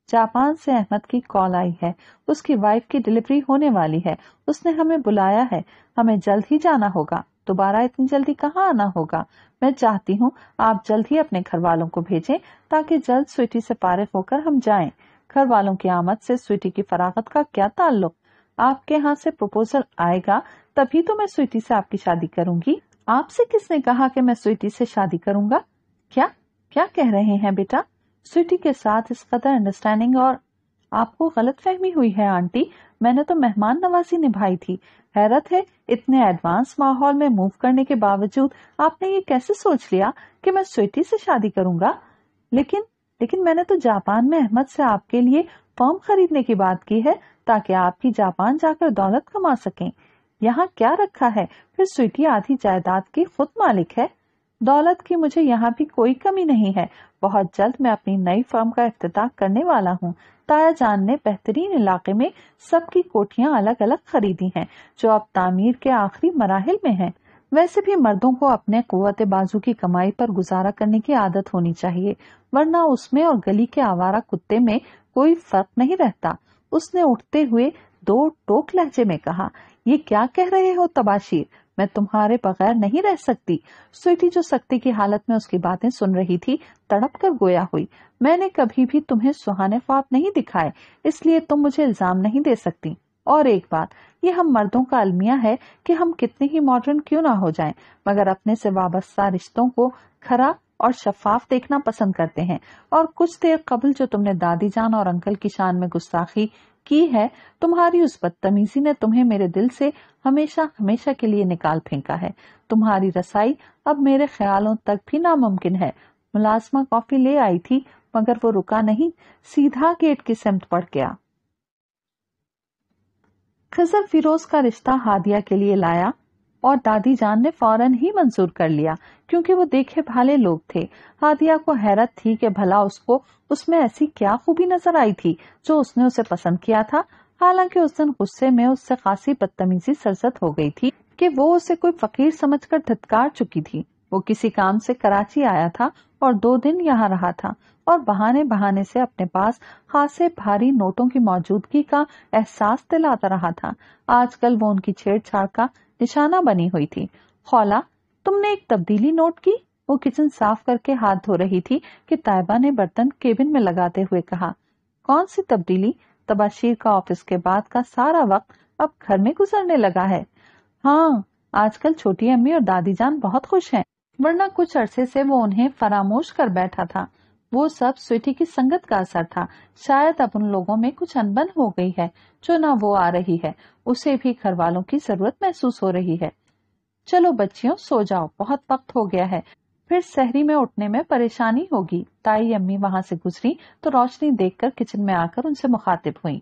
जापान से अहमद की कॉल आई है उसकी वाइफ की डिलीवरी होने वाली है उसने हमें बुलाया है हमें जल्द ही जाना होगा दोबारा इतनी जल्दी कहाँ आना होगा मैं चाहती हूँ आप जल्द ही अपने घर वालों को भेजे ताकि जल्द स्वीटी से पारिफ होकर हम जाए घर वालों की आमद से स्वीटी की फरागत का क्या ताल्लुक आपके यहाँ से प्रपोजल आएगा तभी तो मैं स्वीटी से आपकी शादी करूंगी आपसे किसने कहा कि मैं स्वीटी से शादी करूंगा क्या क्या कह रहे हैं बेटा स्वीटी के साथ इस कदर अंडरस्टैंडिंग और आपको गलत फहमी हुई है आंटी मैंने तो मेहमान नवाजी निभाई थी हैरत है इतने एडवांस माहौल में मूव करने के बावजूद आपने ये कैसे सोच लिया कि मैं स्वेटी से शादी करूंगा लेकिन लेकिन मैंने तो जापान में अहमद से आपके लिए फॉर्म खरीदने की बात की है ताकि आपकी जापान जाकर दौलत कमा सकें यहाँ क्या रखा है फिर स्वीटी आधी जायदाद की खुद मालिक है दौलत की मुझे यहाँ भी कोई कमी नहीं है बहुत जल्द मैं अपनी नई फर्म का अफ्ताह करने वाला हूँ ताया जान ने बेहतरीन इलाके में सबकी कोठियाँ अलग अलग खरीदी हैं जो अब तामीर के आखिरी मराहल में हैं। वैसे भी मर्दों को अपने कुत बाजू की कमाई पर गुजारा करने की आदत होनी चाहिए वरना उसमें और गली के आवारा कुत्ते में कोई फर्क नहीं रहता उसने उठते हुए दो टोक लहजे में कहा ये क्या कह रहे हो तबाशीर मैं तुम्हारे बगैर नहीं रह सकती स्वीटी जो सख्ती की हालत में उसकी बातें सुन रही थी तड़प कर गोया हुई मैंने कभी भी तुम्हें सुहाने ख्वाब नहीं दिखाए इसलिए तुम मुझे इल्जाम नहीं दे सकती और एक बात ये हम मर्दों का अलमिया है कि हम कितने ही मॉडर्न क्यों ना हो जाएं, मगर अपने से वाबस्ता रिश्तों को खरा और शफाफ देखना पसंद करते हैं और कुछ देर कबल जो तुमने दादी जान और अंकल की शान में गुस्ताखी की है तुम्हारी उस बदतमीजी ने तुम्हें मेरे दिल से हमेशा हमेशा के लिए निकाल फेंका है तुम्हारी रसाई अब मेरे ख्यालों तक भी नामुमकिन है मुलाजमा कॉफी ले आई थी मगर वो रुका नहीं सीधा गेट की सिमत पड़ गया खजर फिरोज का रिश्ता हादिया के लिए लाया और दादी जान ने फौरन ही मंजूर कर लिया क्योंकि वो देखे भाले लोग थे हादिया को हैरत थी कि भला उसको उसमें ऐसी क्या खूबी नजर आई थी जो उसने उसे पसंद किया था हालांकि उस दिन गुस्से में उससे खासी बदतमीजी सरसत हो गई थी कि वो उसे कोई फकीर समझकर धतकार चुकी थी वो किसी काम से कराची आया था और दो दिन यहाँ रहा था और बहाने बहाने से अपने पास खासे भारी नोटों की मौजूदगी का एहसास दिलाता रहा था आजकल वो उनकी छेड़छाड़ का निशाना बनी हुई थी खौला तुमने एक तब्दीली नोट की वो किचन साफ करके हाथ धो रही थी कि तायबा ने बर्तन केबिन में लगाते हुए कहा कौन सी तब्दीली तबाशीर का ऑफिस के बाद का सारा वक्त अब घर में गुजरने लगा है हाँ आजकल छोटी अम्मी और दादी जान बहुत खुश हैं वरना कुछ अरसे से वो उन्हें फरामोश कर बैठा था वो सब स्वीटी की संगत का असर था शायद अब उन लोगों में कुछ अनबन हो गई है जो ना वो आ रही है उसे भी घर वालों की जरूरत महसूस हो रही है चलो बच्चियों सो जाओ बहुत वक्त हो गया है फिर शहरी में उठने में परेशानी होगी ताई अम्मी वहां से गुजरी तो रोशनी देखकर किचन में आकर उनसे मुखातिब हुई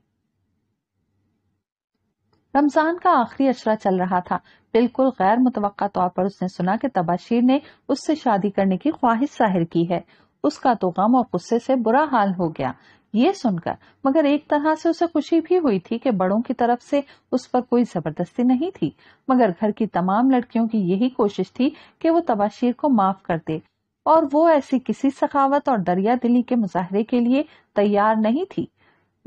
रमजान का आखिरी अशरा चल रहा था बिल्कुल गैर मुतव तौर पर उसने सुना कि तबाशीर ने उससे शादी करने की ख्वाहिश जाहिर की है उसका तो गम और गुस्से से बुरा हाल हो गया ये सुनकर मगर एक तरह से उसे खुशी भी हुई थी कि बड़ों की तरफ से उस पर कोई जबरदस्ती नहीं थी मगर घर की तमाम लड़कियों की यही कोशिश थी कि वो तबाशीर को माफ कर दे और वो ऐसी किसी सखावत और दरिया दिली के मुजाहरे के लिए तैयार नहीं थी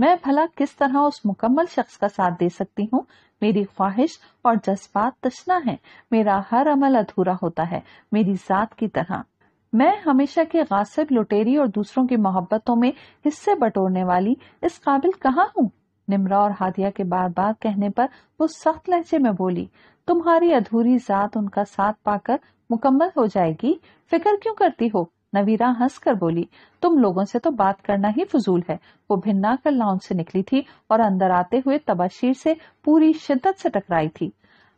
मैं भला किस तरह उस मुकम्मल शख्स का साथ दे सकती हूँ मेरी ख्वाहिश और जज्बात तशना है मेरा हर अमल अधूरा होता है मेरी जात की तरह मैं हमेशा के गासिब लुटेरी और दूसरों की मोहब्बतों में हिस्से बटोरने वाली इस काबिल कहाँ हूँ निमरा और हादिया के बार बार कहने पर वो सख्त लहजे में बोली तुम्हारी अधूरी जात उनका साथ पाकर मुकम्मल हो जाएगी फिक्र क्यों करती हो नवीरा हंस कर बोली तुम लोगों से तो बात करना ही फजूल है वो भिन्ना कर लाउन से निकली थी और अंदर आते हुए तबाशीर से पूरी शिद्दत से टकराई थी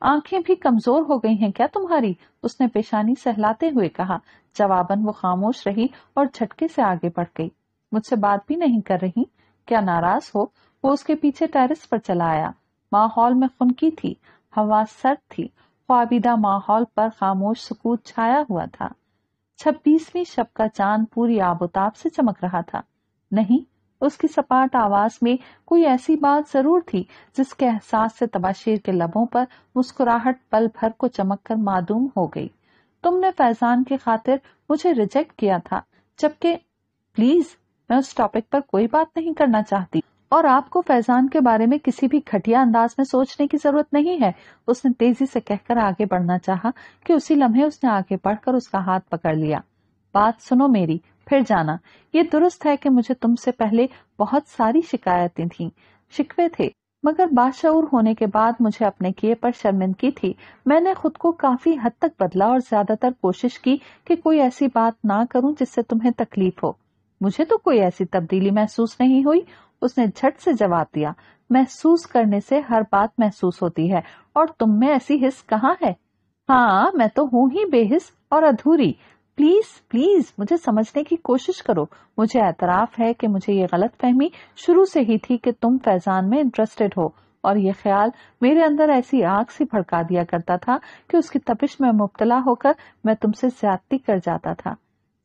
आंखें भी कमजोर हो गई हैं क्या तुम्हारी उसने पेशानी सहलाते हुए कहा जवाबन वो खामोश रही और झटके से आगे बढ़ गई मुझसे बात भी नहीं कर रही क्या नाराज हो वो उसके पीछे टेरिस पर चला आया माहौल में खुनकी थी हवा सर्द थी ख्वाबीदा माहौल पर खामोश सुकूत छाया हुआ था छब्बीसवीं शब का चांद पूरी आबोताब से चमक रहा था नहीं उसकी सपाट आवाज में कोई ऐसी बात जरूर थी जिसके एहसास से तबाशीर के लबों पर मुस्कुराहट पल भर को चमक कर मादूम हो गई तुमने फैजान की खातिर मुझे रिजेक्ट किया था जबकि प्लीज मैं उस टॉपिक पर कोई बात नहीं करना चाहती और आपको फैजान के बारे में किसी भी घटिया अंदाज में सोचने की जरूरत नहीं है उसने तेजी से कहकर आगे बढ़ना चाहा कि उसी लम्हे उसने आगे बढ़कर उसका हाथ पकड़ लिया बात सुनो मेरी फिर जाना ये दुरुस्त है कि मुझे तुमसे पहले बहुत सारी शिकायतें थीं शिकवे थे मगर बादशाह होने के बाद मुझे अपने किए पर शर्मिंदगी थी मैंने खुद को काफी हद तक बदला और ज्यादातर कोशिश की कि कोई ऐसी बात ना करूं जिससे तुम्हें तकलीफ हो मुझे तो कोई ऐसी तब्दीली महसूस नहीं हुई उसने झट से जवाब दिया महसूस करने से हर बात महसूस होती है और तुम में ऐसी हिस्स कहाँ है हाँ मैं तो हूँ ही बेहिस और अधूरी प्लीज प्लीज मुझे समझने की कोशिश करो मुझे एतराफ है कि मुझे ये गलत फहमी शुरू से ही थी कि तुम फैजान में इंटरेस्टेड हो और ये ख्याल मेरे अंदर ऐसी आग से भड़का दिया करता था कि उसकी तपिश में मुबतला होकर मैं तुमसे ज्यादती कर जाता था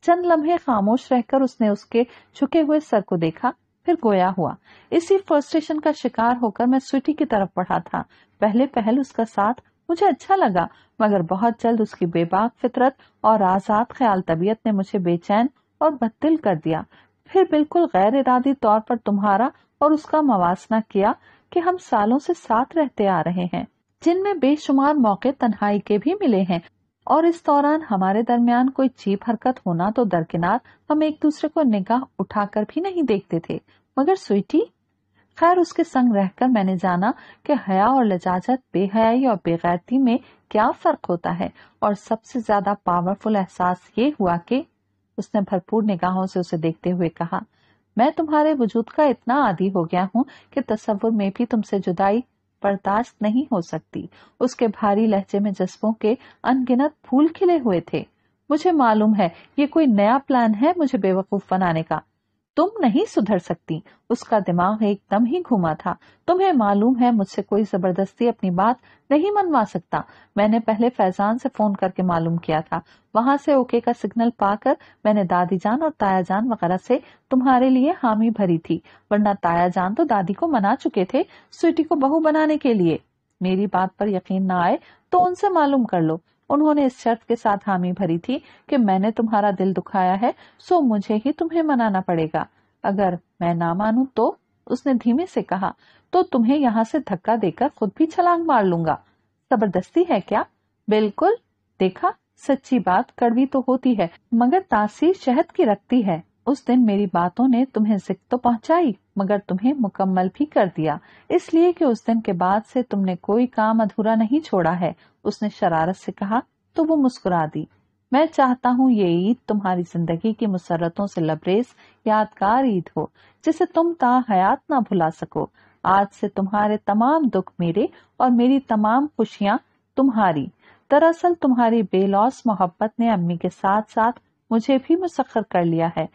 चंद लम्हे खामोश रहकर उसने उसके झुके हुए सर को देखा फिर गोया हुआ इसी फ्रस्ट्रेशन का शिकार होकर मैं स्वीटी की तरफ बढ़ा था पहले पहल उसका साथ मुझे अच्छा लगा मगर बहुत जल्द उसकी बेबाक फितरत और आज़ाद ख्याल तबीयत ने मुझे बेचैन और बदतिल कर दिया फिर बिल्कुल गैर इरादी तौर पर तुम्हारा और उसका मवासना किया कि हम सालों से साथ रहते आ रहे हैं जिनमें बेशुमार मौके तन्हाई के भी मिले हैं और इस दौरान हमारे दरमियान कोई चीप हरकत होना तो दरकिनार हम एक दूसरे को निगाह उठाकर भी नहीं देखते थे मगर स्वीटी खैर उसके संग रहकर मैंने जाना कि हया और लजाजत बेहयाई और बेगैरती में क्या फर्क होता है और सबसे ज्यादा पावरफुल एहसास ये हुआ कि उसने भरपूर निगाहों से उसे देखते हुए कहा मैं तुम्हारे वजूद का इतना आदि हो गया हूँ कि तस्वुर में भी तुमसे जुदाई बर्दाश्त नहीं हो सकती उसके भारी लहजे में जज्बों के अनगिनत फूल खिले हुए थे मुझे मालूम है ये कोई नया प्लान है मुझे बेवकूफ बनाने का तुम नहीं सुधर सकती उसका दिमाग एकदम ही घूमा था तुम्हें मालूम है मुझसे कोई जबरदस्ती अपनी बात नहीं मनवा सकता मैंने पहले फैजान से फोन करके मालूम किया था वहां से ओके का सिग्नल पाकर मैंने दादी जान और ताया जान वगैरह से तुम्हारे लिए हामी भरी थी वरना ताया जान तो दादी को मना चुके थे स्वीटी को बहू बनाने के लिए मेरी बात पर यकीन न आए तो उनसे मालूम कर लो उन्होंने इस शर्त के साथ हामी भरी थी कि मैंने तुम्हारा दिल दुखाया है सो मुझे ही तुम्हें मनाना पड़ेगा अगर मैं ना मानू तो उसने धीमे से कहा तो तुम्हें यहाँ से धक्का देकर खुद भी छलांग मार लूंगा जबरदस्ती है क्या बिल्कुल देखा सच्ची बात कड़वी तो होती है मगर तासीर शहद की रखती है उस दिन मेरी बातों ने तुम्हें जिक तो पहुँचाई मगर तुम्हें मुकम्मल भी कर दिया इसलिए कि उस दिन के बाद से तुमने कोई काम अधूरा नहीं छोड़ा है उसने शरारत से कहा तो वो मुस्कुरा दी मैं चाहता हूँ ये ईद तुम्हारी जिंदगी की मुसरतों से लबरेज यादगार ईद हो जिसे तुम ता हयात ना भुला सको आज से तुम्हारे तमाम दुख मेरे और मेरी तमाम खुशियाँ तुम्हारी दरअसल तुम्हारी बेलौस मोहब्बत ने अम्मी के साथ साथ मुझे भी मुसखर कर लिया है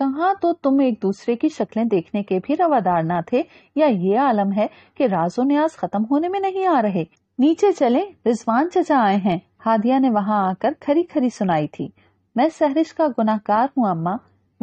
कहा तो तुम एक दूसरे की शक्लें देखने के भी रवादार ना थे या ये आलम है कि राजो न्याज खत्म होने में नहीं आ रहे नीचे चले रिजवान चचा आए हैं हादिया ने वहां आकर खरी खरी सुनाई थी मैं सहरिश का गुनाहकार हूँ अम्मा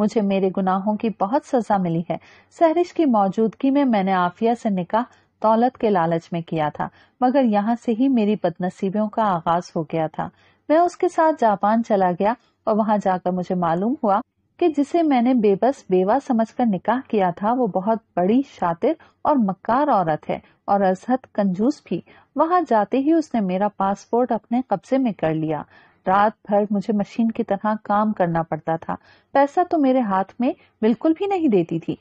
मुझे मेरे गुनाहों की बहुत सजा मिली है सहरिश की मौजूदगी में मैंने आफिया से निकाह दौलत के लालच में किया था मगर यहाँ से ही मेरी बदनसीबियों का आगाज हो गया था मैं उसके साथ जापान चला गया और वहां जाकर मुझे मालूम हुआ कि जिसे मैंने बेबस बेवा समझकर निकाह किया था वो बहुत बड़ी शातिर और मक्कार औरत है और अजहत कंजूस भी वहां जाते ही उसने मेरा पासपोर्ट अपने कब्जे में कर लिया रात भर मुझे मशीन की तरह काम करना पड़ता था पैसा तो मेरे हाथ में बिल्कुल भी नहीं देती थी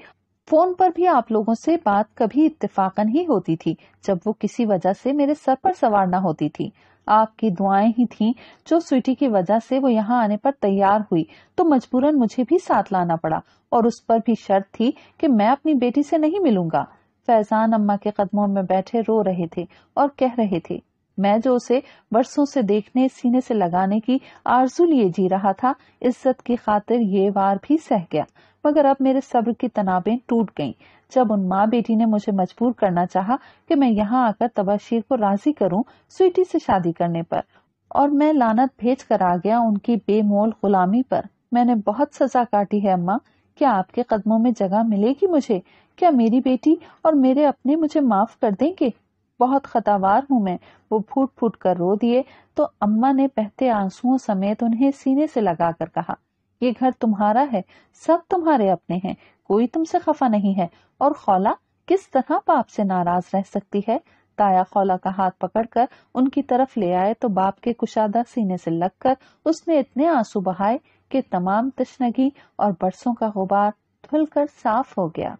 फोन पर भी आप लोगों से बात कभी इत्तेफाकन ही होती थी जब वो किसी वजह से मेरे सर पर सवार ना होती थी आपकी दुआएं ही थीं जो स्वीटी की वजह से वो यहाँ आने पर तैयार हुई तो मजबूरन मुझे भी साथ लाना पड़ा और उस पर भी शर्त थी कि मैं अपनी बेटी से नहीं मिलूंगा फैजान अम्मा के कदमों में बैठे रो रहे थे और कह रहे थे मैं जो उसे बरसों से देखने सीने से लगाने की आरजू लिए जी रहा था इज्जत की खातिर ये वार भी सह गया मगर अब मेरे सब्र की तनावें टूट गईं। जब उन माँ बेटी ने मुझे मजबूर करना चाहा कि मैं यहाँ आकर तबाशीर को राजी करूँ स्वीटी से शादी करने पर और मैं लानत भेज कर आ गया उनकी बेमोल गुलामी पर मैंने बहुत सजा काटी है अम्मा क्या आपके कदमों में जगह मिलेगी मुझे क्या मेरी बेटी और मेरे अपने मुझे माफ कर देंगे बहुत खतावार हूँ मैं वो फूट फूट कर रो दिए तो अम्मा ने बहते आंसुओं समेत उन्हें सीने से लगाकर कहा ये घर तुम्हारा है सब तुम्हारे अपने हैं कोई तुमसे खफा नहीं है और खौला किस तरह बाप से नाराज रह सकती है ताया खौला का हाथ पकड़कर उनकी तरफ ले आए तो बाप के कुशादा सीने से लगकर उसने इतने आंसू बहाये कि तमाम तशनगी और बरसों का गुबार धुलकर साफ हो गया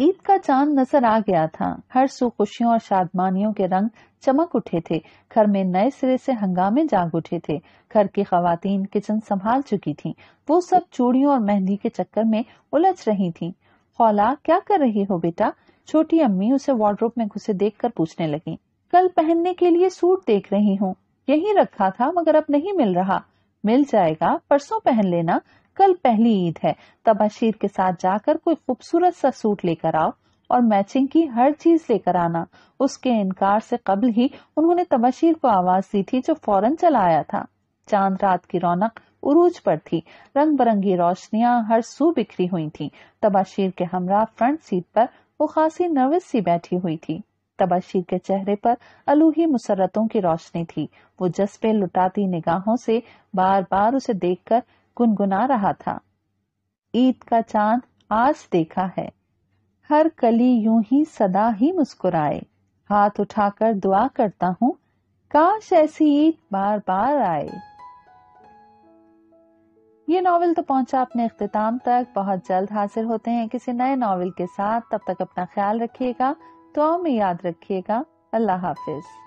ईद का चांद नजर आ गया था हर सू खुशियों और शादमानियों के रंग चमक उठे थे घर में नए सिरे से हंगामे जाग उठे थे घर की खातन किचन संभाल चुकी थी वो सब चूड़ियों और मेहंदी के चक्कर में उलझ रही थी खौला क्या कर रही हो बेटा छोटी अम्मी उसे वार्ड्रोब में घुसे देख पूछने लगी कल पहनने के लिए सूट देख रही हूँ यही रखा था मगर अब नहीं मिल रहा मिल जाएगा परसों पहन लेना कल पहली ईद है तबाशीर के साथ जाकर कोई खूबसूरत सा सूट लेकर आओ और मैचिंग की हर चीज लेकर आना उसके इनकार से कबल ही उन्होंने तबाशीर को आवाज दी थी जो फौरन चला आया था चांद रात की रौनक उरूज पर थी रंग बिरंगी रोशनियां हर सू बिखरी हुई थी तबाशीर के हमरा फ्रंट सीट पर वो खासी नर्वस सी बैठी हुई थी तबाशीर के चेहरे पर अलूही मुसरतों की रोशनी थी वो जज्बे लुटाती निगाहों से बार बार उसे देखकर गुनगुना रहा था ईद का चांद आज देखा है हर कली यूं ही सदा ही मुस्कुराए हाथ उठाकर दुआ करता हूँ काश ऐसी ईद बार बार आए ये नॉवल तो पहुंचा अपने अख्ताम तक बहुत जल्द हाजिर होते हैं किसी नए नावल के साथ तब तक अपना ख्याल रखिएगा तो में याद रखिएगा अल्लाह हाफिज़